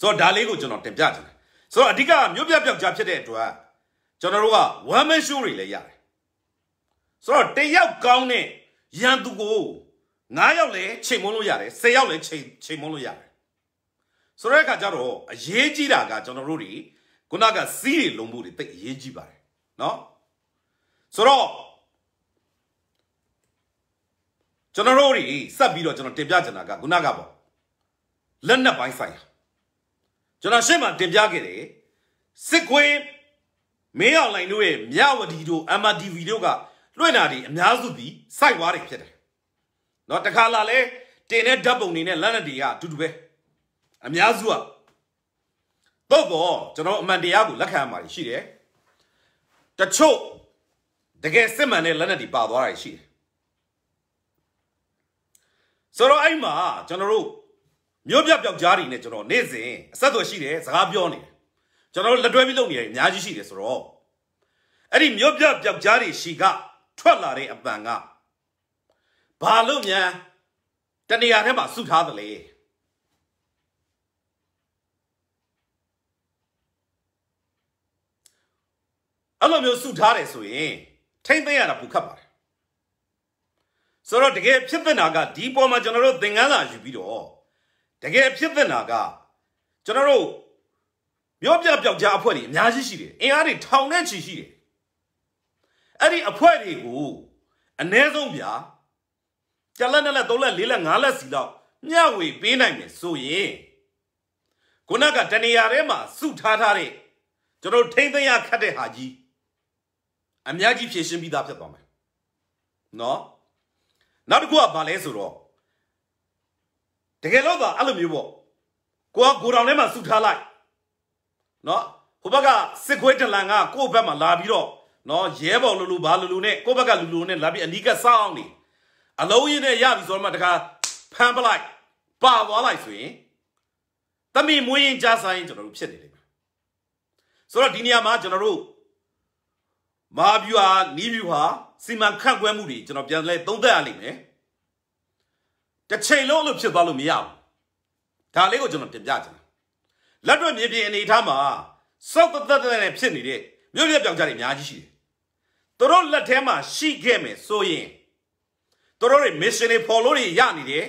ဆိုတော့ဒါလေးကိုကျွန်တော်တင်ပြချင်တယ်ဆိုတော့အဓိကမြို့ပြပြောက်ကြားဖြစ်တဲ့အတွက်ကျွန်တော်တို့က one man show တွေလည်းရတယ်ဆိုတော့တယောက်ကောင်းတဲ့ရန်သူကို9ယောက်လည်းချိန်မုန်းလို့ရတယ်10ယောက်လည်းချိန်ချိန်မုန်းလို့ရတယ်ဆိုတဲ့အခါကျတော့အရေးကြီးတာကကျွန်တော်တို့တွေခုနကစီးတွေလုံးဖို့တွေတိတ်အရေးကြီးပါတယ်เนาะဆိုတော့ကျွန်တော်တို့တွေစက်ပြီးတော့ကျွန်တော်တင်ပြချင်တာကခုနကပေါ့လက်နက်ပိုင်းဆိုင်ရာကျွန်တော်ရှေ့မှာတင်ပြခဲ့တယ်စစ်ခွေးမင်းအောင်လိုင်တို့ရဲ့မြဝတီတို့ MRTV တို့ကလွှင့်တာဒီအများစုပြီးစိုက်ွားတွေဖြစ်တယ်နော်တခါလာလဲတင်တဲ့ဓာတ်ပုံတွေနဲ့လက်လက်တွေကအတူတူပဲအများစုကတော့တော့ကျွန်တော်အမှန်တရားကိုလက်ခံရမှာရှိတယ်တချို့တကယ်စစ်မှန်တဲ့လက်နက်တွေပါသွားတာရှိတယ်ဆိုတော့အဲ့မှာကျွန်တော်တို့မြို့ပြပျောက်ကြားတွေနဲ့ကျွန်တော်နေ့စဉ်အဆက်အသွယ်ရှိတယ်စကားပြောနေတယ်ကျွန်တော်တို့လက်တွဲပြီးလုပ်နေတယ်အများကြီးရှိတယ်ဆိုတော့အဲ့ဒီမြို့ပြပျောက်ကြားတွေရှိကထွက်လာတဲ့အပံကဘာလို့မြန်တနေရာထဲမှာစုထားသလဲအဲ့လိုမျိုးစုထားတယ်ဆိုရင် ထိမ့်သိမ့်ရတာပူခတ်ပါတယ်ဆိုတော့တကယ်ဖြစ်တဲ့နာကဒီပေါ်မှာကျွန်တော်တို့သင်ခန်းစာယူပြီးတော့တကယ်ဖြစ်တဲ့နာကကျွန်တော်တို့မျိုးပြပြောက်ကြားအဖွဲ့တွေအများကြီးရှိတယ်အင်အားတွေထောင်နဲ့ချီရှိတယ်အဲ့ဒီအဖွဲ့တွေကိုအ ਨੇ ဆုံးဗျာတလက်နဲ့လက်သုံးလက်လေးလက်ငါးလက်စီတော့မျှဝေပေးနိုင်မယ်ဆိုရင်ခုနကတနေရာထဲမှာ စုထားထားတဲ့ကျွန်တော်ထိမ့်သိမ်းရခတ်တဲ့ဟာကြီးအများကြီးဖြည့်ရှင်းပြီးသားဖြစ်သွားမယ်နော်နောက်တစ်ခုကဘာလဲဆိုတော့တကယ်လို့သာအဲ့လိုမျိုးပေါ့ကိုကကိုတော်ထဲမှာစုထားလိုက်နော်ဟိုဘက်ကစစ်ခွေးတလန်ကကို့ဘက်မှာလာပြီးတော့နော်ရဲဘော်လူလူဘာလူလူနဲ့ကို့ဘက်ကလူလူနဲ့လာပြီးအနီးကစောင်းနေအလုံးရင်းနဲ့ရပြီဆိုတော့မှတခါဖမ်းပလိုက်ပါသွားလိုက်ဆိုရင်တမိမွေးရင်ကြားဆိုင်ကျွန်တော်တို့ဖြစ်နေလိမ့်မယ်ဆိုတော့ဒီနေရာမှာကျွန်တော်တို့မဟာဗျူဟာနီးဗျူဟာစီမံခန့်ခွဲမှုတွေကျွန်တော်ပြန်လဲသုံးသပ်ရလိမ့်မယ်တစ်ချိန်လုံးလို့ဖြစ်သွားလို့မရဘူးဒါလေးကိုကျွန်တော်တင်ပြချင်တယ်လက်တွေ့မြေပြင်အနေအထားမှာစောက်တသက်တဲ့ဖြစ်နေတဲ့မြို့ပြပြောင်ကြတွေအများကြီးရှိတယ်တို့လက်ထဲမှာရှိခဲ့မယ်ဆိုရင်သူတို့တွေ mission တွေ follow တွေရနေတယ်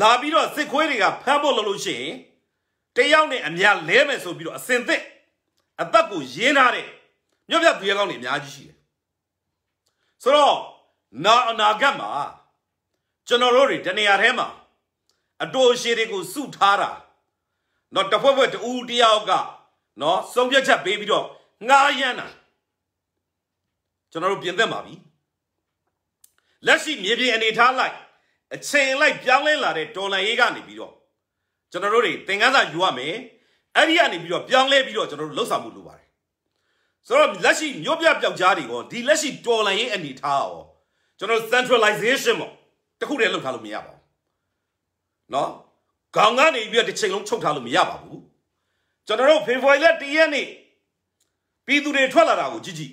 လာပြီးတော့စစ်ခွေးတွေကဖမ်းဖို့လုပ်လို့ရှိရင်တယောက်နဲ့အများလဲမယ်ဆိုပြီးတော့အစင်သက်အသက်ကိုရင်းထားတဲ့မြို့ပြသူရဲကောင်းတွေအများကြီးရှိတယ်ဆိုတော့နာအနာဂတ်မှာကျွန်တော်တို့တွေတနေရာထဲမှာအတူအရှိတွေကိုစုထားတာနော်တဖွဲ့ဖွဲ့တူတယောက်ကနော်ဆုံးဖြတ်ချက်ပေးပြီးတော့ငားရမ်းတာကျွန်တော်တို့ပြင်သက်ပါပြီလက်ရှိမြေပြင်အနေထားလိုက်အချိန်လိုက်ပြောင်းလဲလာတဲ့ဒေါ်လာရေးကနေပြီးတော့ကျွန်တော်တို့တွေသင်ခန်းစာယူရမယ်အဲ့ဒီကနေပြီးတော့ပြောင်းလဲပြီးတော့ကျွန်တော်တို့လှုပ်ဆောင်မှုလိုပါတယ်ဆိုတော့လက်ရှိမြို့ပြပျောက်ကြားတွေရောဒီလက်ရှိဒေါ်လာရေးအနေထားရောကျွန်တော် centralization ပေါ့တခုတည်းလှုပ်ထားလို့မရပါဘူးเนาะခေါင်းကနေပြီးတော့တစ်ချိန်လုံးချုပ်ထားလို့မရပါဘူးကျွန်တော်တို့ဖေဖော်ဝါရီလ1ရက်နေ့ပြည်သူတွေထွက်လာတာကိုကြည့်ကြည့်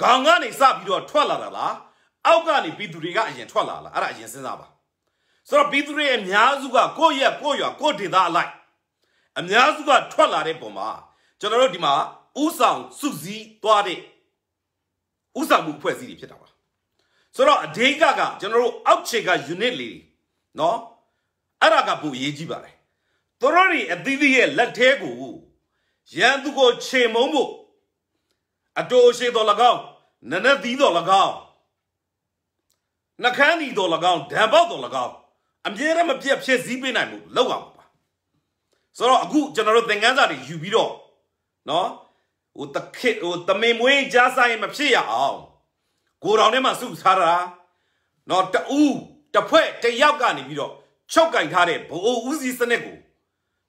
ခေါင်းကနေစပြီးတော့ထွက်လာတာလားအောက်ကနေပြည်သူတွေကအရင်ထွက်လာလားအဲ့ဒါအရင်စဉ်းစားပါဆိုတော့ပြည်သူတွေအများစုကကိုယ့်ရက်ကိုယ့်ရွာကိုယ့်ဒေသအလိုက်အများစုကထွက်လာတဲ့ပုံမှာကျွန်တော်တို့ဒီမှာဥဆောင်စုစည်းသွားတဲ့ဥဆောင်မှုအဖွဲ့အစည်းတွေဖြစ်တာပါဆိုတော့အဓိကကကျွန်တော်တို့အောက်ခြေက unit လေးเนาะအဲ့ဒါကပိုအရေးကြီးပါတယ်သူတို့တွေအသီးသီးရဲ့လက်ထဲကိုရန်သူကိုချိန်မုံဖို့အတိုးရှိတော်၎င်းနနသီးတော်၎င်းနှကန်းဒီတော်၎င်းဓာတ်ပေါက်တော်၎င်းအမြဲတမ်းမပြတ်ဖြစ်စည်းပေးနိုင်မှုလောက်အောင်ပါဆိုတော့အခုကျွန်တော်တို့သင်ခန်းစာတွေယူပြီးတော့နော်ဟိုတခစ်ဟိုတမင်မွေးကြားဆိုင်မဖြစ်ရအောင်ကိုတော်ထဲမှာစုထားတာနော်တူးတစ်ဖွဲ့တယောက်ကနေပြီးတော့ချုပ်ကင်ထားတဲ့ဘိုးဦးစီးစနစ်ကို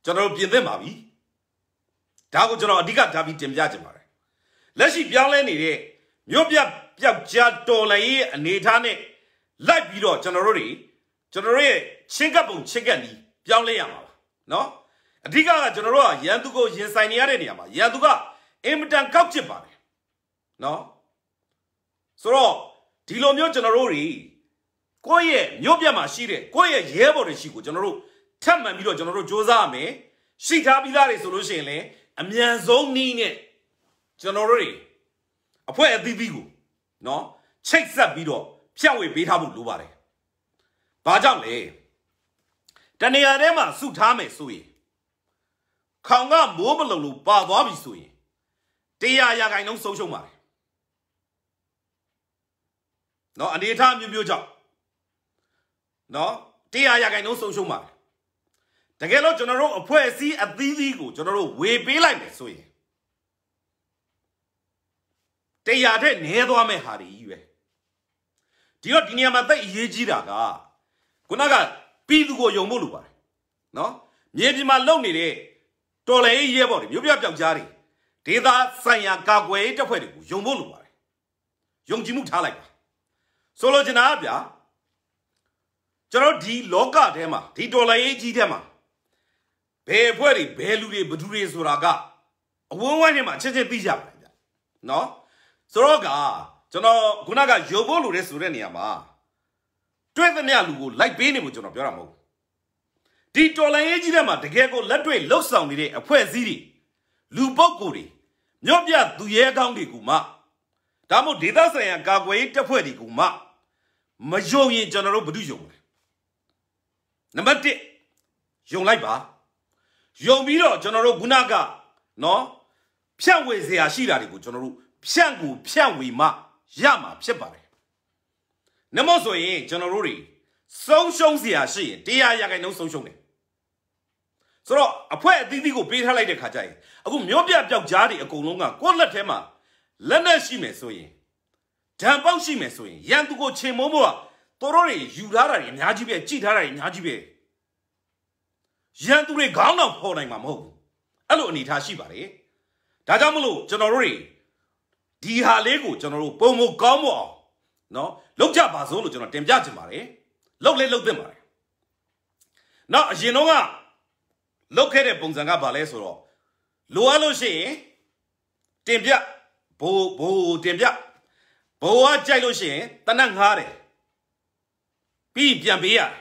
ကျွန်တော်တို့ပြင်သင့်ပါပြီဒါကိုကျွန်တော်အဓိကဓာပြီးတင်ပြချင်ပါတယ်လက်ရှိပြောင်းလဲနေတဲ့မြို့ပြပျောက်ကြားတော်လည်းအနေထားနဲ့လိုက်ပြီးတော့ကျွန်တော်တို့တွေကျွန်တော်တို့ရဲ့ချင်းကပ်ပုံချင်းကပ်နီးပြောင်းလဲရမှာပါနော်အဓိကကကျွန်တော်တို့ကရန်သူကိုရင်ဆိုင်နေရတဲ့နေရာမှာရန်သူကအင်မတန်ကောက်ကျစ်ပါတယ်နော်ဆိုတော့ဒီလိုမျိုးကျွန်တော်တို့တွေကိုယ့်ရဲ့မြို့ပြမှာရှိတဲ့ကိုယ့်ရဲ့ရဲဘော်တွေရှိကိုကျွန်တော်တို့ထပ်မံပြီးတော့ကျွန်တော်တို့စ조사ရမယ်ရှိထားပြီးသားတွေဆိုလို့ရှိရင်လည်းအမြန်ဆုံးနည်းနဲ့ကျွန်တော်တို့တွေအဖွဲ့အသီးသီးကိုနော်ချိတ်ဆက်ပြီးတော့ဖြတ်ဝေပေးထားဖို့လိုပါတယ်။ဘာကြောင့်လဲ။တနေရာထဲမှာစုထားမယ်ဆိုရင်ခေါင်ကမိုးမလုံလို့ပါသွားပြီဆိုရင်တရားရာခိုင်နှုန်းဆုံးရှုံးပါတယ်။နော်အနေထားမျိုးမျိုးကြောင့်နော်တရားရာခိုင်နှုန်းဆုံးရှုံးပါတယ်။တကယ်လို့ကျွန်တော်တို့အဖွဲ့အစည်းအသီးသီးကိုကျွန်တော်တို့ဝေပေးလိုက်မယ်ဆိုရင်တရားတဲ့နေသွားမဲ့ဟာတွေကြီးပဲ။ဒီတော့ဒီနေရာမှာသိအရေးကြီးတာကခုနကပြည်သူကိုယုံဖို့လိုပါတယ်နော်မြေပြင်မှာလုံနေတဲ့တော်လည်းရဲပေါ့တွေမြို့ပြပျောက်ကြားတွေဒေသဆိုင်ရာကာကွယ်ရေးတပ်ဖွဲ့တွေကိုယုံဖို့လိုပါတယ်ယုံကြည်မှုထားလိုက်ပါဆိုလိုချင်တာကဗျာကျွန်တော်ဒီလောကထဲမှာဒီတော်လည်းရေးကြီးထဲမှာဘယ်အဖွဲ့တွေဘယ်လူတွေဘသူတွေဆိုတာကအဝန်းဝိုင်းထဲမှာချက်ချက်သိကြပါတယ်ဗျာနော်ဆိုတော့ကကျွန်တော်ခုနကယုံဖို့လိုတဲ့ဆိုတဲ့နေရာမှာတွေ့သမျှလူကိုလိုက်ပေးနေဖို့ကျွန်တော်ပြောတာမဟုတ်ဘူးဒီတော်လိုင်းရေးကြီးထဲမှာတကယ်ကိုလက်တွေ့လှုပ်ဆောင်နေတဲ့အဖွဲ့အစည်းတွေလူပုဂ္ဂိုလ်တွေမြော့ပြသူရဲကောင်းတွေကမှဒါမှမဟုတ်ဒေသဆိုင်ရာကာကွယ်ရေးတပ်ဖွဲ့တွေကမှမယုံရင်ကျွန်တော်တို့ဘာလို့ယုံလဲနံပါတ်1ယုံလိုက်ပါယုံပြီးတော့ကျွန်တော်တို့ခုနကနော်ဖြန့်ဝေစရာရှိတာတွေကိုကျွန်တော်တို့ဖြန့်ကိုဖြန့်ဝေမှရမှာဖြစ်ပါတယ်။နမို့ဆိုရင်ကျွန်တော်တို့တွေဆုံးရှုံးစရာရှိရင်တရားရခိုင်နှုန်းဆုံးရှုံးတယ်။ဆိုတော့အဖွဲအသီးသီးကိုပေးထားလိုက်တဲ့ခါကျရင်အခုမြို့ပြပျောက်ကြားတွေအကုန်လုံးကကိုယ့်လက်ထဲမှာလက်နဲ့ရှိမယ်ဆိုရင်ဓာတ်ပေါက်ရှိမယ်ဆိုရင်ရန်သူကိုချိန်မုံးဖို့ကတော်တော်တွေယူထားတာတွေအများကြီးပဲကြိထားတာတွေအများကြီးပဲရန်သူတွေခေါင်းတော့ဖော်နိုင်မှာမဟုတ်ဘူး။အဲ့လိုအနေအထားရှိပါတယ်။ဒါကြောင့်မလို့ကျွန်တော်တို့တွေဒီဟာလေးကိုကျွန်တော်တို့ပုံမကောင်းမအောင်နော်လောက်ကြပါစို့လို့ကျွန်တော်တင်ပြချင်ပါတယ်လောက်လေးလောက်သင့်ပါတယ်နောက်အရင်တော့ကလောက်ခဲ့တဲ့ပုံစံကဘာလဲဆိုတော့လိုအပ်လို့ရှိရင်တင်ပြဘိုးဘိုးတင်ပြဘိုးကကြိုက်လို့ရှိရင်တနက်ငားတယ်ပြီးပြန်ပေးရတယ်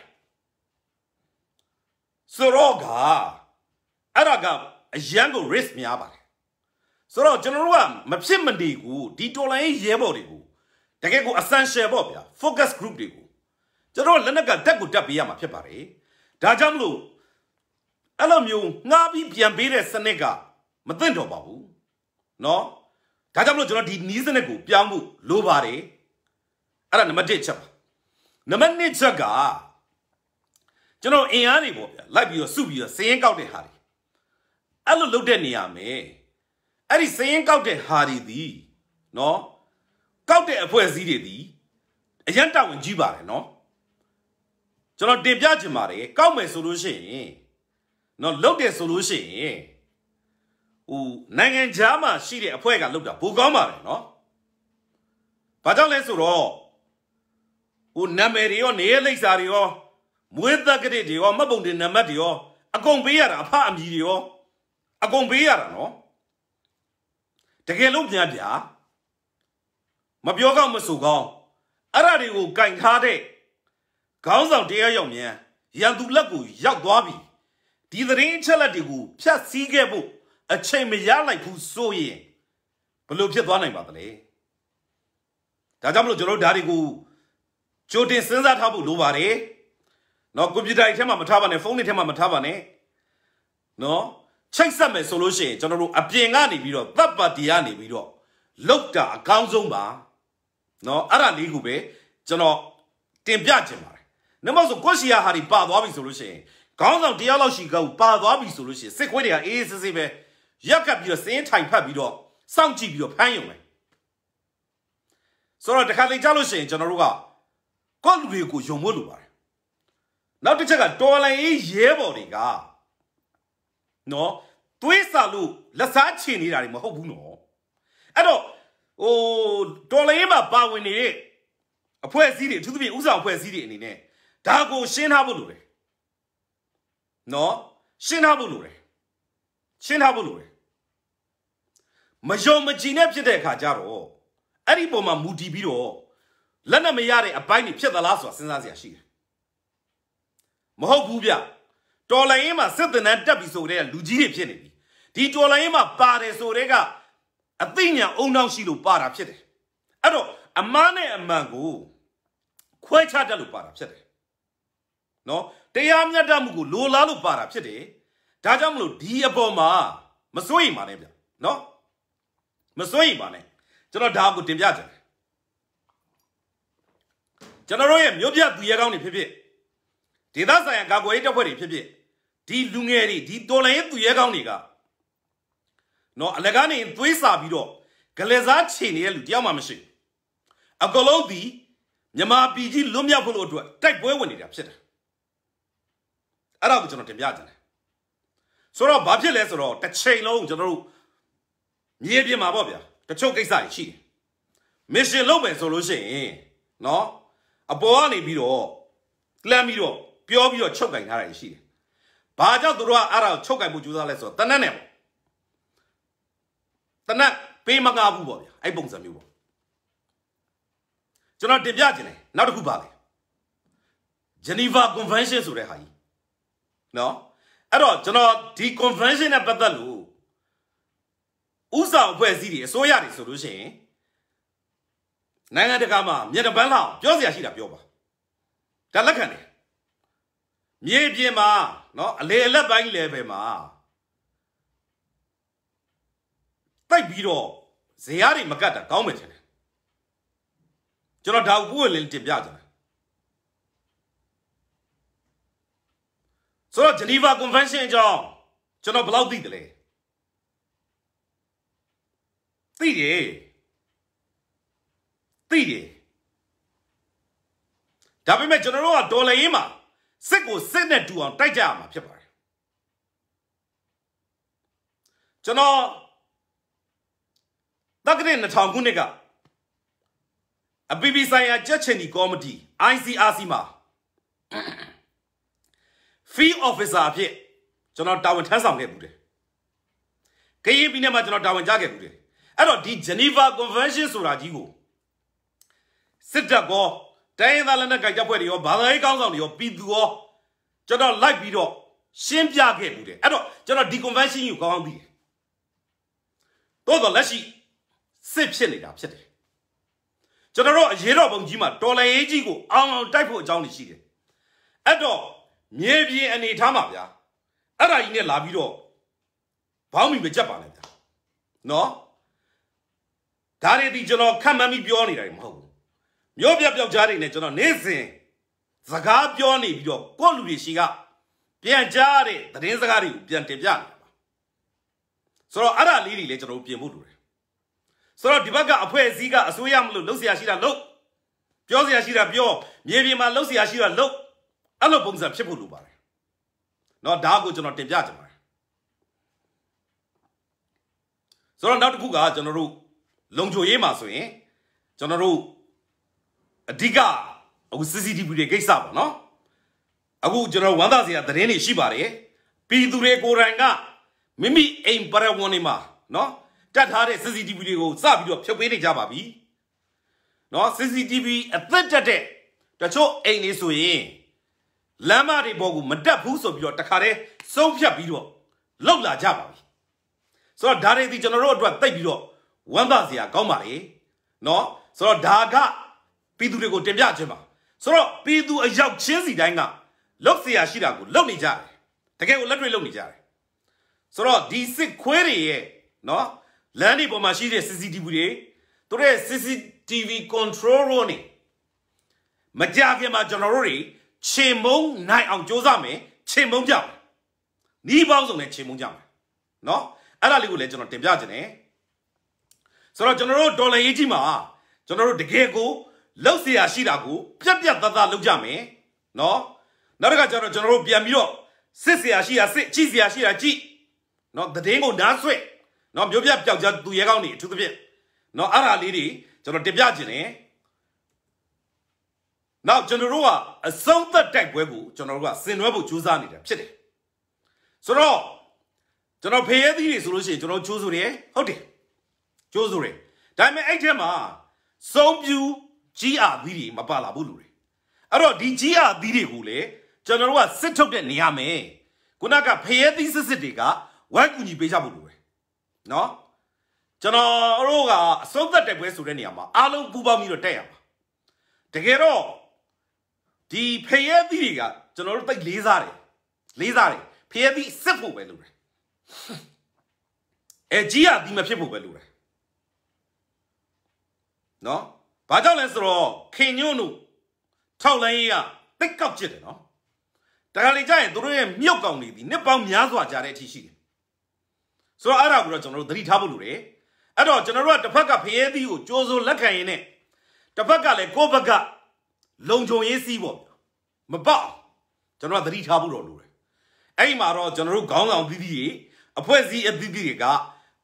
စရောကအဲ့ဒါကအရန်ကို risk များပါတယ်ဆိုတော့ကျွန်တော်တို့ကမဖြစ်မနေကိုဒီတော်လိုင်းရဲဘော်တွေကိုတကယ်ကို essential ပေါ့ဗျာ focus group တွေကိုကျွန်တော်လက်နက်ကတက်ကိုတက်ပေးရမှာဖြစ်ပါတယ်ဒါကြောင့်မလို့အဲ့လိုမျိုးငှားပြီးပြန်ပေးတဲ့စနစ်ကမသင့်တော်ပါဘူးเนาะဒါကြောင့်မလို့ကျွန်တော်ဒီနီးစနစ်ကို ပြောင်းဖို့လိုပါတယ်အဲ့ဒါနံပါတ်1ချက်ပါနံပါတ်2ချက်ကကျွန်တော်အင်အားတွေပေါ့ဗျာလိုက်ပြီးတော့စုပြီးတော့စည်ရင်ကောက်တဲ့ဟာတွေအဲ့လိုလုပ်တဲ့နေရာမှာအဲ့ဒီစရင်ကောက်တဲ့ဟာတွေသည်နော်ကောက်တဲ့အဖွဲ့အစည်းတွေသည်အရန်တာဝန်ကြီးပါတယ်နော်ကျွန်တော်တင်ပြချင်ပါတယ်ကောက်မယ်ဆိုလို့ရှိရင်နော်လုတ်တယ်ဆိုလို့ရှိရင်ဟိုနိုင်ငံခြားမှာရှိတဲ့အဖွဲ့ကလုတ်တာပိုကောင်းပါတယ်နော်ဘာကြောင့်လဲဆိုတော့ဟိုနာမည်တွေရောနေရလိပ်စာတွေရော မွေးသက်ကတိတွေရောမှတ်ပုံတင်နံပါတ်တွေရော အကုန်ပေးရတာအဖအမည်တွေရောအကုန်ပေးရတာနော်တကယ်လို့ပြန်ပြ မပြောကောင်းမဆိုကောင်းအဲ့ဒါတွေကိုကင်ထားတဲ့ခေါင်းဆောင်တရားရောက်မြန်ရန်သူလက်ကိုရောက်သွားပြီဒီသတင်းအချက်လက်တွေကိုဖြတ်စည်းခဲ့ဖို့အချိန်မရလိုက်ဘူးဆိုရင်ဘလို့ဖြစ်သွားနိုင်ပါသလဲဒါကြောင့်မလို့ကျွန်တော်ဓာတ်တွေကိုကြိုတင်စဉ်းစားထားဖို့လိုပါတယ်နော်ကွန်ပျူတာတွေထဲမှာမထားပါနဲ့ဖုန်းတွေထဲမှာမထားပါနဲ့နော်ချိတ်ဆက်မယ်ဆိုလို့ရှိရင်ကျွန်တော်တို့အပြင်ကနေပြီးတော့တပ်ပါတီကနေပြီးတော့လောက်တာအကောင်းဆုံးပါเนาะအဲ့ဒါလေးကိုပဲကျွန်တော်တင်ပြခြင်းပါတယ်နမောဆိုကိုရှီယာဟာဒီပါသွားပြီဆိုလို့ရှိရင်ခေါင်းဆောင်တယောက်လောက်ရှိကောက်ပါသွားပြီဆိုလို့ရှိရင်စစ်ခွေးတွေကအေးအေးဆေးဆေးပဲရက်ကပ်ပြီးတော့စင်းထိုင်ဖတ်ပြီးတော့စောင့်ကြည့်ပြီးတော့ဖမ်းယုံမယ်ဆိုတော့တခါတလေကြားလို့ရှိရင်ကျွန်တော်တို့ကကော့လူတွေကိုယုံဖို့လိုပါတယ်နောက်တစ်ချက်ကတော်လန်ရေးရဲဘော်တွေကနော်သွေးစာလို့လက်စားချင်နေတာတွေမဟုတ်ဘူးနော်အဲ့တော့ဟိုတော်လိုင်းမှာပါဝင်နေတဲ့အဖွဲ့အစည်းတွေအထူးသဖြင့်ဥဆောင်အဖွဲ့အစည်းတွေအနေနဲ့ဒါကိုရှင်းထားဖို့လိုတယ်နော်ရှင်းထားဖို့လိုတယ်ရှင်းထားဖို့လိုတယ်မယုံမကြည်နဲ့ဖြစ်တဲ့အခါကျတော့အဲ့ဒီပုံမှာမူတည်ပြီးတော့လက်နဲ့မရတဲ့အပိုင်းတွေဖြစ်သလားဆိုတာစဉ်းစားစရာရှိတယ်မဟုတ်ဘူးဗျတော်လိုင်းရင်မှာစစ်တင်တန်းတက်ပြီဆိုတဲ့လူကြီးတွေဖြစ်နေပြီဒီတော်လိုင်းရင်မှာပါတယ်ဆိုတဲ့ကအသိဉာဏ်အုံနောက်ရှိလို့ပါတာဖြစ်တယ်အဲ့တော့အမားနဲ့အမှန်ကိုခွဲခြားတတ်လို့ပါတာဖြစ်တယ်နော်တရားမျှတမှုကိုလိုလားလို့ပါတာဖြစ်တယ်ဒါကြောင့်မလို့ဒီအပေါ်မှာမစိုးရိမ်ပါနဲ့ဗျနော်မစိုးရိမ်ပါနဲ့ကျွန်တော်ဒါကိုတင်ပြကြတယ်ကျွန်တော်တို့ရဲ့မြို့ပြသူရဲကောင်းတွေဖြစ်ဖြစ်ဒေသဆိုင်ရာကာကွယ်ရေးတပ်ဖွဲ့တွေဖြစ်ဖြစ်ဒီလူငယ်တွေဒီတော်လိုင်းသူရဲကောင်းတွေကနော်အလကားနေသွေးစာပြီးတော့ဂလဲစားချေနေတဲ့လူတယောက်မှမရှိဘူးအကလုံးဒီမြမပြည်ကြီးလွတ်မြောက်ဖို့လို့အတွက်တိုက်ပွဲဝင်နေတာဖြစ်တယ်အဲ့ဒါကိုကျွန်တော်တင်ပြချင်တယ်ဆိုတော့ဘာဖြစ်လဲဆိုတော့တစ်ချိန်လုံးကျွန်တော်တို့မြေပြင်မှာပေါ့ဗျာတချို့ကိစ္စတွေရှိတယ်မစ်ရှင်လုပ်မယ်ဆိုလို့ရှိရင်နော်အပေါ်ကနေပြီးတော့လမ်းပြီးတော့ပြောပြီးတော့ချုပ်ကင်ထားတာရှိတယ်ဘာကြောင့်သူတို့ကအဲ့ဒါကိုချုပ်ကင်ဖို့ကြိုးစားလဲဆိုတော့တနက်နဲ့ပေါ့တနက်ပေးမကားဘူးပေါ့ဗျာအဲ့ပုံစံမျိုးပေါ့ကျွန်တော်တင်ပြခြင်းလေနောက်တစ်ခုပါလေဂျနီဗာကွန်ဗင်းရှင်းဆိုတဲ့ဟာကြီးနော်အဲ့တော့ကျွန်တော်ဒီ convention နဲ့ပတ်သက်လို့ဥဆောင်အဖွဲ့အစည်းတွေအစိုးရတွေဆိုလို့ရှိရင်နိုင်ငံတကာမှာမြေတပန်းလောက်ပြောစရာရှိတာပြောပါဒါလက်ခံတယ်မြေပြင်မှာနော်အလေအလက်ပိုင်း level မှာတိုက်ပြီးတော့ဇေယျတွေမကတ်တာကောင်းမယ်ထင်တယ်ကျွန်တော်ဒါဥပဝင်လင်းတင်ပြကြတယ်ဆိုတော့ Geneva Convention အကြောင်းကျွန်တော်ဘယ်လောက်သိတယ်လဲသိတယ်သိတယ်ဒါပေမဲ့ကျွန်တော်တို့ကဒေါ်လာရင်းမှာစစ်ကိုစစ်နဲ့တူအောင်တိုက်ကြရမှာဖြစ်ပါတယ်ကျွန်တော်တက္ကသိုလ်2000ခုနှစ်ကအပီပီဆိုင်ရာကြက်ချင်ဒီကောမတီ ICRC မှာ Free Officer အဖြစ်ကျွန်တော်တာဝန်ထမ်းဆောင်ခဲ့ဘူးတယ်။ကရင်ပြည်နယ်မှာကျွန်တော်တာဝန်ကျခဲ့ဘူးတယ်။အဲ့တော့ဒီ Geneva Convention ဆိုတာကြီးကိုစစ်တပ်ကောတိုင်းရင်းသားလက်နက်ကင်တပ်ဖွဲ့တွေရောဘာသာရေးကောင်းဆောင်တွေရောပြည်သူရောကျွန်တော်လိုက်ပြီးတော့ရှင်းပြခဲ့မှုတယ်အဲ့တော့ကျွန်တော်ဒီ convention ကိုကောင်းအောင်ပြီးတယ်တော်တော်လက်ရှိစစ်ဖြစ်နေတာဖြစ်တယ်ကျွန်တော်တို့အရေးတော်ပုံကြီးမှာတော်လန်ရေးကြီးကိုအောင်အောင်တိုက်ဖို့အကြောင်းရှိတယ်အဲ့တော့မြေပြင်အနေထားမှာဗျာအဲ့ဒါကြီးနဲ့လာပြီးတော့ဘောင်းမီမကြက်ပါနဲ့ဗျာနော်ဒါတွေဒီကျွန်တော်ခံမှန်းပြီးပြောနေတာမဟုတ်ဘူးမြို့ပြပြောက်ကြားတွေနဲ့ကျွန်တော်နေ့စဉ်စကားပြောနေပြီးတော့ကိုယ့်လူတွေရှိကပြန်ကြားတဲ့သတင်းစကားတွေကိုပြန်တင်ပြနေတာပါဆိုတော့အဲ့ဒါလေးတွေလည်းကျွန်တော်ပြင်ဖို့လိုတယ်ဆိုတော့ဒီဘက်ကအဖွဲ့အစည်းကအစိုးရမလို့လှုပ်ရှားရှိတာလှုပ်ပြောစရာရှိတာပြော မြေပြင်မှာလှုပ်ရှားရှိတာလှုပ်အဲ့လိုပုံစံဖြစ်ဖို့လိုပါတယ်เนาะဒါကိုကျွန်တော်တင်ပြကြပါတယ်ဆိုတော့နောက်တစ်ခုကကျွန်တော်တို့လုံခြုံရေးမှာဆိုရင်ကျွန်တော်တို့အဓိကအခု CCTV တွေကိစ္စပေါ့နော်အခုကျွန်တော်ဝမ်းသာစရာသတင်းတွေရှိပါတယ်ပြည်သူတွေကိုယ်တိုင်ကမိမိအိမ်ပရဝဏ်တွေမှာနော်တတ်ထားတဲ့ CCTV တွေကိုစပြီးတော့ဖြုတ်ပေးနေကြပါပြီနော် CCTV အသက်တက်တဲ့တချို့အိမ်တွေဆိုရင်လမ်းမတွေပေါ်ကိုမတက်ဘူးဆိုပြီးတော့တခါတည်းစုံဖြတ်ပြီးတော့လောက်လာကြပါပြီဆိုတော့ဒါတွေဒီကျွန်တော်တို့အတွက်တိတ်ပြီးတော့ဝမ်းသာစရာကောင်းပါလေနော်ဆိုတော့ဒါကပြည်သူတွေကိုတင်ပြခြင်းပါဆိုတော့ပြည်သူအရောက်ချင်းစီတိုင်းကလောက်เสียရှိတာကိုလောက်နေကြတယ်တကယ်ကိုလက်တွေ့လောက်နေကြတယ်ဆိုတော့ဒီစစ်ခွဲတွေရဲ့เนาะလမ်းတွေပေါ်မှာရှိတဲ့ CCTV တွေသူတို့ရဲ့ CCTV control room နေမကြခင်မှာကျွန်တော်တို့တွေခြေမုံနိုင်အောင်စ조사မယ်ခြေမုံကြောက်နီးပေါင်းစုံနဲ့ခြေမုံကြောက်เนาะအဲ့ဒါလေးကိုလည်းကျွန်တော်တင်ပြခြင်းတယ်ဆိုတော့ကျွန်တော်တို့ဒေါ်လာရေးကြီးမှာကျွန်တော်တို့တကယ်ကိုလှုပ်เสียရှိတာကိုပြက်ပြက်သားသားလုပ်ကြမယ်နော်နောက်တစ်ခါကျတော့ကျွန်တော်တို့ပြန်ပြီးတော့စစ်เสียရှိတာစစ်ကြည့်เสียရှိတာကြည့်နော်တည်င်းကိုနားဆွဲ့နော်မြို့ပြပျောက်ကြားသူရဲကောင်းတွေအထူးသဖြင့်နော်အဲ့ဒါလေးတွေကျွန်တော်တင်ပြခြင်းတယ်နောက်ကျွန်တော်တို့ကအဆုံးသက်တိုက်ပွဲကိုကျွန်တော်တို့ကဆင်နွှဲဖို့ကြိုးစားနေတာဖြစ်တယ်ဆိုတော့ကျွန်တော်ဖေးရသီးတွေဆိုလို့ရှိရင်ကျွန်တော်ကြိုးဆိုတယ်ဟုတ်တယ်ကြိုးဆိုတယ်ဒါပေမဲ့အဲ့ထဲမှာစုံပြူ GRV တွေမပါလာဘူးလူတွေအဲ့တော့ဒီ GRV တွေကိုလေကျွန်တော်တို့ကစစ်ထုတ်တဲ့နေရမယ်ခုနကဖရဲသီးစစ်စစ်တွေကဝိုင်းကူညီပေးကြဖို့လိုတယ်နော်ကျွန်တော်တို့ကအစုံသက်တိုက်ပွဲဆိုတဲ့နေရာမှာအားလုံးပူးပေါင်းပြီးတော့တက်ရမှာတကယ်တော့ဒီဖရဲသီးတွေကကျွန်တော်တို့တိတ်လေးစားတယ်လေးစားတယ်ဖရဲသီးစစ်ဖို့ပဲလိုတယ်အဲ GRV မဖြစ်ဖို့ပဲလိုတယ်နော်ဘာကြောင့်လဲဆိုတော့ခင်ညွန့်တို့ထောက်လိုင်းရေးကတိတ်ကောက်ကြည့်တယ်နော်တခါလေကြာရင်တို့ရဲ့မြုပ်ကောင်တွေဒီနှစ်ပေါင်းများစွာကြာတဲ့အထိရှိတယ်ဆိုတော့အဲ့ဒါကိုတော့ကျွန်တော်တို့သတိထားဖို့လိုတယ်အဲ့တော့ကျွန်တော်တို့ကတစ်ဖက်ကဖရဲသီးကိုကြိုးစိုးလက်ခံရင်းနဲ့တစ်ဖက်ကလည်းကိုယ့်ဘက်ကလုံခြုံရေးစီးပေါ့မပေါ့ကျွန်တော်ကသတိထားဖို့တော့လိုတယ်အဲ့ဒီမှာတော့ကျွန်တော်တို့ခေါင်းဆောင်သီးသီးတွေအဖွဲ့အစည်းအသီးသီးတွေက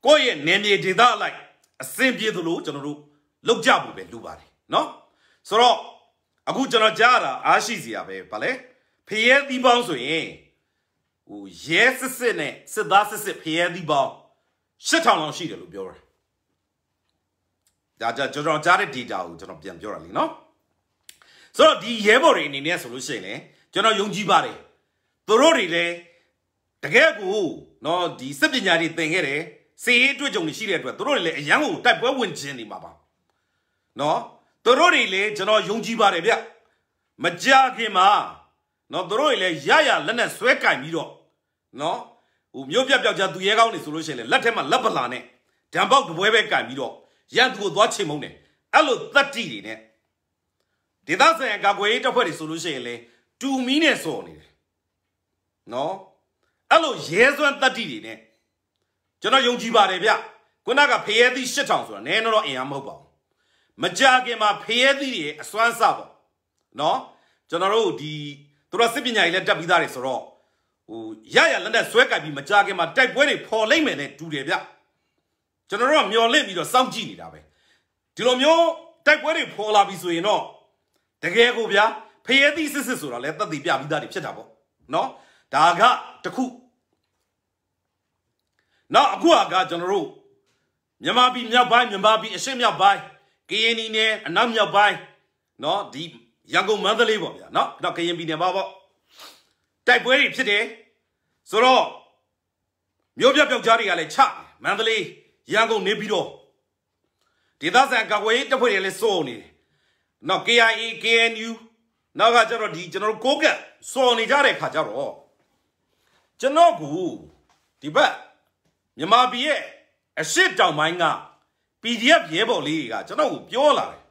ကိုယ့်ရဲ့နယ်မြေဒေသအလိုက်အစဉ်ပြေသလိုကျွန်တော်တို့လောက်ကြဖို့ပဲလူပါတယ်နော်ဆိုတော့အခုကျွန်တော်ကြားတာအားရှိစရာပဲဗာလဲဖရဲသီးပေါင်းဆိုရင်ဟိုရဲစစ်စစ်နဲ့စစ်သားစစ်စစ်ဖရဲသီးပေါင်း8000လောက်ရှိတယ်လို့ပြောတာဒါကျွန်တော်ကြားတဲ့ data ကိုကျွန်တော်ပြန်ပြောတာလीနော်ဆိုတော့ဒီရဲဘော်တွေအနေနဲ့ဆိုလို့ရှိရင်လေကျွန်တော်ယုံကြည်ပါတယ်သူတို့တွေလည်းတကယ်ကိုနော်ဒီစစ်ပညာတွေသင်ခဲ့တယ်စေရေးတွေ့ကြုံတွေရှိတဲ့အတွက်သူတို့တွေလည်းအရန်ကိုတိုက်ပွဲဝင်ခြင်းနေမှာပါနော်သူတို့တွေလည်းကျွန်တော်ယုံကြည်ပါတယ်ဗျမကြခင်မှာနော်သူတို့တွေလည်းရရလက်နဲ့ဆွဲကင်ပြီးတော့နော်ဟိုမြို့ပြပြောက်ကြသူရဲကောင်းနေဆိုလို့ရှိရင်လက်ထဲမှာလက်ပလာနဲ့ဓာန်ပေါက်တပွဲပဲကင်ပြီးတော့ရန်သူကိုသွားချိန်မုံတယ်အဲ့လိုတတ်တိတွေနဲ့ဒေသဆိုင်ရာကာကွယ်ရေးတပ်ဖွဲ့တွေဆိုလို့ရှိရင်လေတူမီနဲ့စော်နေတယ်နော်အဲ့လိုရဲစွမ်းတတ်တိတွေနဲ့ကျွန်တော်ယုံကြည်ပါတယ်ဗျခုနကဖရဲသီး8000ဆိုတာနည်းတော့အင်အားမဟုတ်ပါဘူးမကြခင်မှာဖရဲသီးတွေအစွမ်းစပေါ့နော်ကျွန်တော်တို့ဒီသူတို့စစ်ပညာကြီးလည်းတက်ပြီးသားတွေဆိုတော့ဟိုရရလက်နဲ့ဆွဲကပ်ပြီးမကြခင်မှာတိုက်ပွဲတွေပေါ်လိမ့်မယ်နဲ့တူတယ်ဗျကျွန်တော်တို့ကမျော်လင့်ပြီးတော့စောင့်ကြည့်နေတာပဲဒီလိုမျိုးတိုက်ပွဲတွေပေါ်လာပြီဆိုရင်တော့တကယ်ကိုဗျာဖရဲသီးစစ်စစ်ဆိုတာလည်းတက်တည်ပြပြီးသားတွေဖြစ်တာပေါ့နော်ဒါကတခုနောက်အခုကကျွန်တော်တို့မြန်မာပြည်မြောက်ပိုင်းမြန်မာပြည်အရှေ့မြောက်ပိုင်းကရင်နီနယ်အနောက်မြောက်ပိုင်းနော်ဒီရန်ကုန်မန္တလေးပေါ့ဗျာနော်တော့ကရင်ပြည်နယ်မှာပေါ့တိုက်ပွဲတွေဖြစ်တယ်ဆိုတော့မြို့ပြပျောက်ကြားတွေကလည်းချမန္တလေးရန်ကုန်နေပြီးတော့ဒေသဆိုင်ကာကွယ်ရေးတပ်ဖွဲ့တွေလည်းစိုးနေတယ်နော် KIA KNU နောက်ကကျတော့ဒီကျွန်တော်တို့ကိုကက်စော်နေကြတဲ့ခါကျတော့ကျွန်တော်ကဒီဘက်မြမပြည်ရဲ့အရှိတောင်ပိုင်းက PDF ရဲဘော်လေးတွေကကျွန်တော်ကိုပြောလာတယ်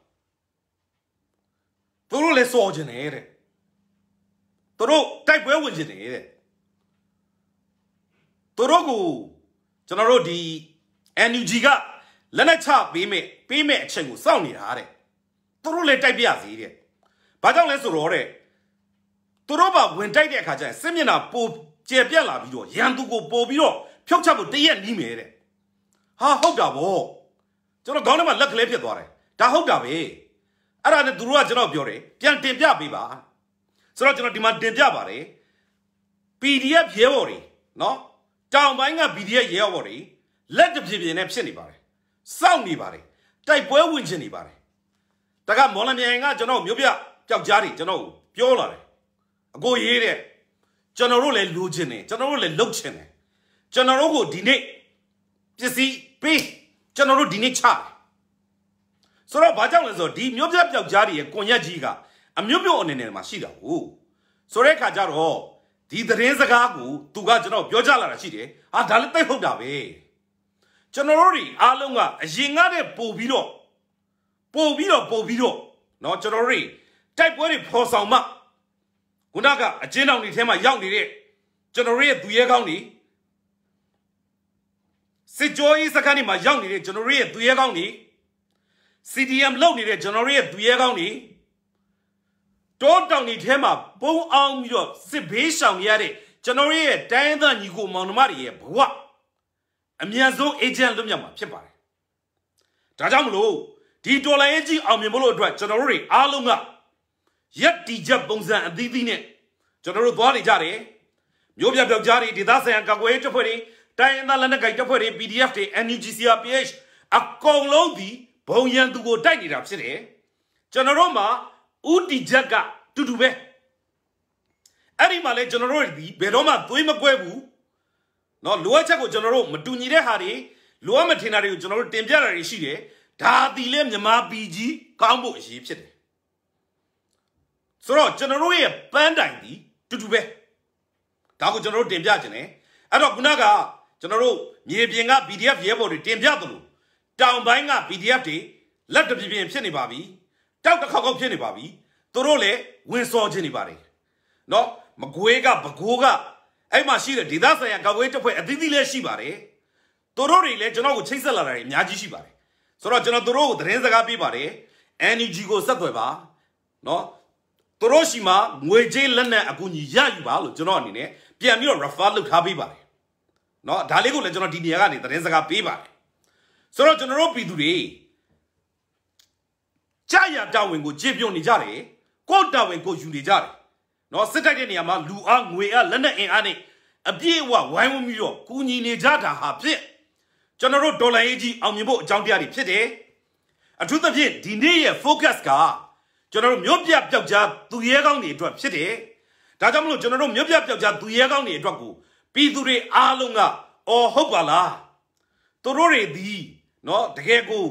သူတို့လည်းစော်ကျင်တယ်တဲ့သူတို့တိုက်ပွဲဝင်ကျင်တယ်တဲ့သူတို့ကိုကျွန်တော်တို့ဒီ NUG ကလက်နက်ချပေးမယ်ပေးမယ်အချက်ကိုစောင့်နေတာတဲ့သူတို့လည်းတိုက်ပြစီတဲ့ဘာကြောင့်လဲဆိုတော့တဲ့သူတို့ပါဝင်တိုက်တဲ့အခါကျရင်စစ်မျက်နှာပိုကျယ်ပြက်လာပြီးတော့ရန်သူကိုပို့ပြီးတော့ဖြုတ်ချဖို့တရက်နီးမယ်တဲ့ဟာဟုတ်တာဗောကျွန်တော်ခေါင်းထဲမှာလက်ကလေးဖြစ်သွားတယ်ဒါဟုတ်တာပဲအဲ့ဒါနဲ့သူတို့ကကျွန်တော်ပြောတယ်ပြန်တင်ပြပေးပါဆိုတော့ကျွန်တော်ဒီမှာတင်ပြပါတယ် PDF ရဲဘော်တွေနော်တောင်ပိုင်းက PDF ရဲဘော်တွေလက်တပြင်းပြင်းနဲ့ဖြစ်နေပါတယ်စောင့်နေပါတယ်တိုက်ပွဲဝင်ချင်နေပါတယ်တကမော်လမြိုင်ကကျွန်တော်မြို့ပြပျောက်ကြားတွေကျွန်တော်ပြောလာတယ်အကိုရေးတဲ့ကျွန်တော်တို့လည်းလူချင်းတယ်ကျွန်တော်တို့လည်းလှုပ်ချင်းတယ်ကျွန်တော်တို့ကိုဒီနေ့ပစ္စည်းပေးကျွန်တော်တို့ဒီနေ့ချတယ်ဆိုတော့ဘာကြောင့်လဲဆိုတော့ဒီမြို့ပြပျောက်ကြားတွေရဲ့ကွန်ရက်ကြီးကအမြို့ပြအနေနဲ့မှာရှိတာဟုတ်ဆိုတဲ့အခါကျတော့ဒီသတင်းစကားကိုသူကကျွန်တော်ပြောကြလာတာရှိတယ်ဟာဒါလည်းတိတ်ဟုတ်တာပဲကျွန်တော်တို့တွေအားလုံးကအရင်ကတည်းပို့ပြီးတော့ပို့ပြီးတော့ပို့ပြီးတော့เนาะကျွန်တော်တို့တိုက်ပွဲတွေဖော်ဆောင်မှခုနကအကျဉ်းတော်တွေထဲမှာရောက်နေတဲ့ကျွန်တော်တို့ရဲ့သူရဲကောင်းတွေစစ်ကြောရေးစခန်းတွေမှာရောက်နေတဲ့ကျွန်တော်တို့ရဲ့သူရဲကောင်းတွေ CDM လုပ်နေတဲ့ကျွန်တော်တို့ရဲ့သူရဲကောင်းတွေတောတောင်တွေထဲမှာပုံအောင်ပြီးတော့စစ်ဘေးရှောင်ရတဲ့ကျွန်တော်တို့ရဲ့တိုင်းသားညီကိုမောင်နှမတွေရဲ့ဘဝအမြန်ဆုံး agent လွတ်မြောက်မှာဖြစ်ပါတယ်။ဒါကြောင့်မလို့ဒီဒေါ်လာရေးကြီးအောင်မြင်ဖို့လို့အတွက်ကျွန်တော်တို့တွေအားလုံးကရက်တီချက်ပုံစံအသီးသီးနဲ့ကျွန်တော်တို့သွားနေကြတယ်။မျိုးပြပြောက်ကြားတွေဒေသဆိုင်ရာကာကွယ်ရေးတပ်ဖွဲ့တွေတိုင်းရင်းသားလက်နက်ကိုင်တပ်ဖွဲ့တွေ PDF တွေ NUG CRPH အကုန်လုံးဒီဘုံရန်သူကိုတိုက်နေတာဖြစ်တယ်ကျွန်တော်တို့မှာဥတီချက်ကတူတူပဲအဲ့ဒီမှာလဲကျွန်တော်တို့ဒီဘယ်တော့မှသွေးမကွဲဘူးเนาะလိုအပ်ချက်ကိုကျွန်တော်တို့မတူညီတဲ့ဟာတွေလိုအပ်မထင်တာတွေကိုကျွန်တော်တို့တင်ပြတာတွေရှိတယ်ဒါတီလဲမြန်မာပြည်ကြီးကောင်းဖို့အရေးဖြစ်တယ်ဆိုတော့ကျွန်တော်တို့ရဲ့ပန်းတိုင်ဒီတူတူပဲဒါကိုကျွန်တော်တို့တင်ပြခြင်းတယ်အဲ့တော့ခုနကကျွန်တော်တို့မြေပြင်က BDF ရဲဘော်တွေတင်ပြသလိုတောင်ပိုင်းက BDF တွေလက်တပြပြင်းဖြစ်နေပါပြီတောက်တစ်ခေါက်ခေါက်ဖြစ်နေပါပြီသူတို့လည်းဝင်စော်ခြင်းနေပါတယ်နော်မကွေးကဘကိုးကအဲ့မှာရှိတဲ့ဒေသဆိုင်ရာကာကွယ်တပ်ဖွဲ့အသီးသီးလည်းရှိပါတယ်သူတို့တွေလည်းကျွန်တော်ကိုချိတ်ဆက်လာတာတွေအများကြီးရှိပါတယ်ဆိုတော့ကျွန်တော်သူတို့ကိုသတင်းစကားပေးပါတယ် NUG ကိုဆက်သွယ်ပါနော်သူတို့ရှိမှငွေကြေးလက်နက်အကူအညီရယူပါလို့ကျွန်တော်အနေနဲ့ပြန်ပြီးတော့ refer လုပ်ထားပေးပါတယ်เนาะဒါလေးကိုလည်းကျွန်တော်ဒီနေရာကနေသတင်းစကားပေးပါတယ်ဆိုတော့ကျွန်တော်တို့ပြည်သူတွေကြာရတာဝင်ကိုကြည်ပြုံနေကြတယ်ကိုတာဝင်ကိုယူနေကြတယ်เนาะစစ်တိုက်တဲ့နေရာမှာလူအားငွေအားလက်နက်အင်အားနဲ့အပြည့်အဝဝိုင်းဝန်းပြီးတော့ကူညီနေကြတာဟာဖြစ်ကျွန်တော်တို့ဒေါ်လာရေးကြီးအောင်မြင်ဖို့အကြောင်းပြတွေဖြစ်တယ်အထူးသဖြင့်ဒီနေ့ရဲ့ focus ကကျွန်တော်တို့မြို့ပြပျောက်ကြားသူရဲကောင်းတွေအတွက်ဖြစ်တယ်ဒါကြောင့်မလို့ကျွန်တော်တို့မြို့ပြပျောက်ကြားသူရဲကောင်းတွေအတွက်ကိုပြည်သူတွေအားလုံးကအော်ဟုတ်ပါလားသူတို့တွေဒီနော်တကယ်ကို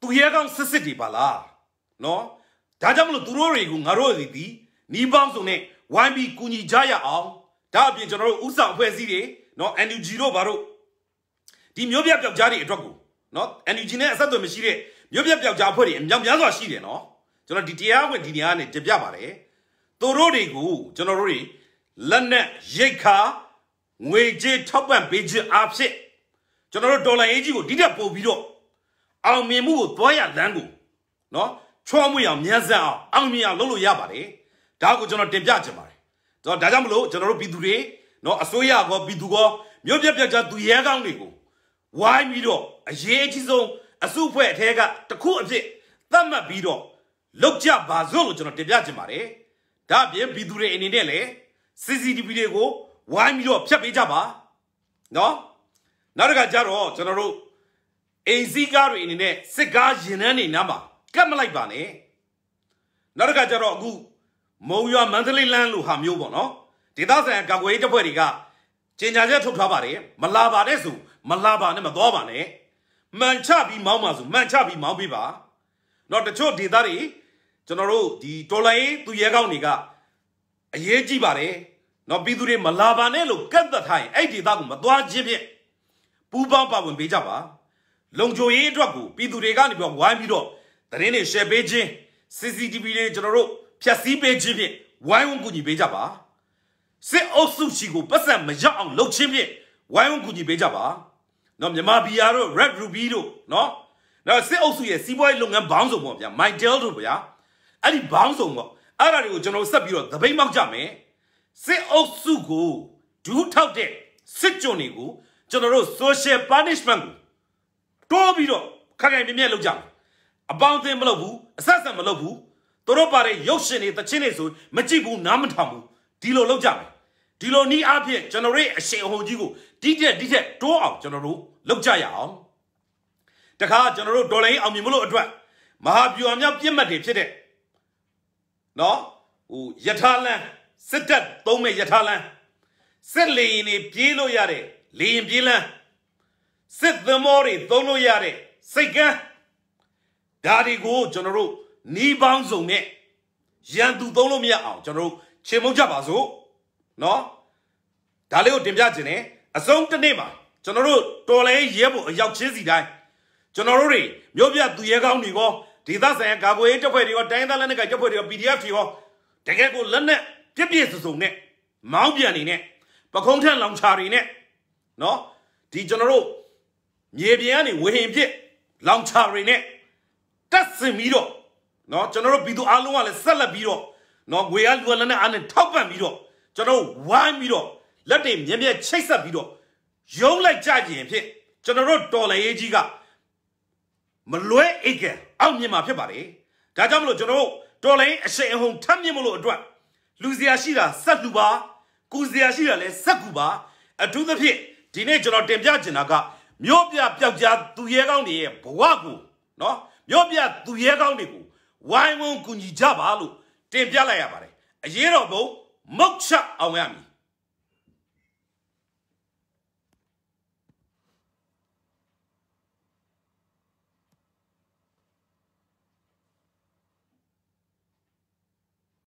သူရဲကောင်းစစ်စစ်တွေပါလားနော်ဒါကြောင့်မလို့သူတို့တွေကိုငါတို့တွေဒီနီးပေါင်းစုံနဲ့ဝိုင်းပြီးကူညီကြရအောင်ဒါအပြင်ကျွန်တော်တို့ဥဆောင်အဖွဲ့အစည်းတွေနော် NUG တို့ဘာတို့ဒီမျိုးပြပျောက်ကြားတွေအတွက်ကိုနော် NUG နဲ့အဆက်အသွယ်မရှိတဲ့မျိုးပြပျောက်ကြားအဖွဲ့တွေအများများစွာရှိတယ်နော်ကျွန်တော်ဒီတရားဝင်ဒီနေရာနဲ့ကြပြပါတယ်သူတို့တွေကိုကျွန်တော်တို့တွေလက်နက်ရိတ်ခါငွေကြေးထောက်ပံ့ပေးခြင်းအဖြစ်ကျွန်တော်တို့ဒေါ်လာရေးကြီးကိုဒီတက်ပို့ပြီးတော့အောင်မြင်မှုကိုသွားရလမ်းကိုနော်ချောမွေအောင်မြန်ဆန်အောင်အောင်မြင်အောင်လုပ်လို့ရပါတယ်ဒါကိုကျွန်တော်တင်ပြချင်ပါတယ်ဆိုတော့ဒါကြောင့်မလို့ကျွန်တော်တို့ပြည်သူတွေနော်အစိုးရကောပြည်သူကောမြို့ပြပြကြသူရဲကောင်းတွေကိုဝိုင်းပြီးတော့အရေးအကြီးဆုံးအစုအဖွဲ့အထက်ကတခုအဖြစ်သတ်မှတ်ပြီးတော့လောက်ကြပါစို့လို့ကျွန်တော်တင်ပြချင်ပါတယ်ဒါပြင်ပြည်သူတွေအနေနဲ့လည်း CCTV တွေကိုဝိုင်းပြီးတော့ဖျက်ပေးကြပါနော်နောက်တစ်ခါကျတော့ကျွန်တော်တို့အိမ်စည်းကားတွေအနေနဲ့စစ်ကားရင်နှန်းနေနားမှာကတ်မလိုက်ပါနဲ့နောက်တစ်ခါကျတော့အခုမုံရွာမန္တလေးလမ်းလိုဟာမျိုးပေါ့နော်ဒေသဆိုင်ကာကွယ်ရေးတပ်ဖွဲ့တွေကကြေညာချက်ထုတ်ထားပါတယ်မလာပါနဲ့ဆိုမလာပါနဲ့မသွားပါနဲ့မှန်ချပြီးမောင်းပါဆိုမှန်ချပြီးမောင်းပေးပါတော့တချို့ဒေသတွေကျွန်တော်တို့ဒီတော်လိုင်းသူရဲကောင်းတွေကအရေးကြီးပါတယ်နော်ပြည်သူတွေမလာပါနဲ့လို့ကန့်သက်ထားရင်အဲ့ဒီသားကိုမသွားခြင်းဖြင့်ပူပေါင်းပါဝင်ပေးကြပါလုံခြုံရေးအတွက်ကိုပြည်သူတွေကနေပြီးဝိုင်းပြီးတော့သတင်းတွေ share ပေးခြင်း CCTV တွေကျွန်တော်တို့ဖြတ်စည်းပေးခြင်းဖြင့်ဝိုင်းဝန်းကူညီပေးကြပါစစ်အုပ်စုရှိကိုပတ်စံမရောက်အောင်လုပ်ခြင်းဖြင့်ဝိုင်းဝန်းကူညီပေးကြပါနော်မြန်မာပြည်အားတို့ Red Ruby တို့နော်နော်စစ်အုပ်စုရဲ့စီးပွားရေးလုပ်ငန်းဘောင်းဆောင်ပေါ့ဗျာ Mytel တို့ဗျာအဲ့ဒီဘောင်းဆောင်ပေါ့အဲ့ဒါတွေကိုကျွန်တော်ဆက်ပြီးတော့သပိတ်မောက်ကြမယ်စစ်အုပ်စုကိုဒူးထောက်တဲ့စစ်ကြုံတွေကိုကျွန်တော်တို့ social punishment ကိုတိုးပြီးတော့ခက်ခိုင်မြဲမြဲလုပ်ကြမယ်အပေါင်းအသင်းမလုပ်ဘူးအဆက်ဆက်မလုပ်ဘူးတို့ပါတဲ့ရုပ်ရှင်တွေတခြင်းတွေဆိုမကြည့်ဘူးနားမထောင်ဘူးဒီလိုလုပ်ကြမယ်ဒီလိုနီးအားဖြင့်ကျွန်တော်တို့အရှင်အဟုန်ကြီးကိုတိတက်တိတက်တိုးအောင်ကျွန်တော်တို့လုပ်ကြရအောင်တခါကျွန်တော်တို့ဒေါ်လာရင်းအောင်မြင်မလို့အတွက်မဟာဗျူဟာမြောက်ပြစ်မှတ်တွေဖြစ်တဲ့နော်ဟိုယထာလန်စစ်တပ်သုံးမဲ့ယထာလန်စစ်လေရင်တွေပြေးလို့ရတဲ့လေရင်ပြေးလန်းစစ်သမောတွေသုံးလို့ရတဲ့စိတ်ကန်းဒါတွေကိုကျွန်တော်တို့နီးပေါင်းစုံနဲ့ရန်သူသုံးလို့မရအောင်ကျွန်တော်တို့ခြေမုံကြပါစို့နော်ဒါလေးကိုတင်ပြခြင်းနဲ့အစုံတစ်နေ့မှာကျွန်တော်တို့တော်လဲရဲဖို့အရောက်ချင်းစီတိုင်းကျွန်တော်တို့တွေမြို့ပြသူရဲကောင်းတွေကောဒေသဆိုင်ရာကာကွယ်ရေးတပ်ဖွဲ့တွေရောတိုင်းဒေသလက်နက်ကတပ်ဖွဲ့တွေရော PDF တွေရောတကယ်ကိုလက်နက်ပြည့်ပြည့်စုံစုံနဲ့မောင်းပြန်နေနဲ့ပခုံးထက်လောင်ချာတွေနဲ့နော်ဒီကျွန်တော်တို့မြေပြင်ကနေဝေဟင်ဖြစ်လောင်ချာတွေနဲ့တက်စင်ပြီးတော့နော်ကျွန်တော်တို့ပြည်သူအလုံးကလည်းဆက်လက်ပြီးတော့နော်ငွေရလူရလက်နဲ့အားနဲ့ထောက်ပံ့ပြီးတော့ကျွန်တော်ဝိုင်းပြီးတော့လက်တွေမြဲမြဲချိတ်ဆက်ပြီးတော့ရုံးလိုက်ကြခြင်းဖြင့်ကျွန်တော်တို့တော်လည်းရေးကြီးကမလွဲအိတ်ကဲအောင်မြင်မှာဖြစ်ပါတယ်ဒါကြောင့်မလို့ကျွန်တော်တို့တော်လိုင်းအရှိန်အဟုန်ထပ်မြင့်မလို့အတွက်လူစရာရှိတာစက်လူပါကူစရာရှိတာလည်းစက်ကူပါအထူးသဖြင့်ဒီနေ့ကျွန်တော်တင်ပြချင်တာကမြို့ပြပျောက်ကြားသူရဲကောင်းတွေရဲ့ဘဝကိုနော်မြို့ပြသူရဲကောင်းတွေကိုဝိုင်းဝန်းကူညီကြပါလို့တင်ပြလိုက်ရပါတယ်အရေးတော်ဘုံမုတ်ချအောင်ရမည်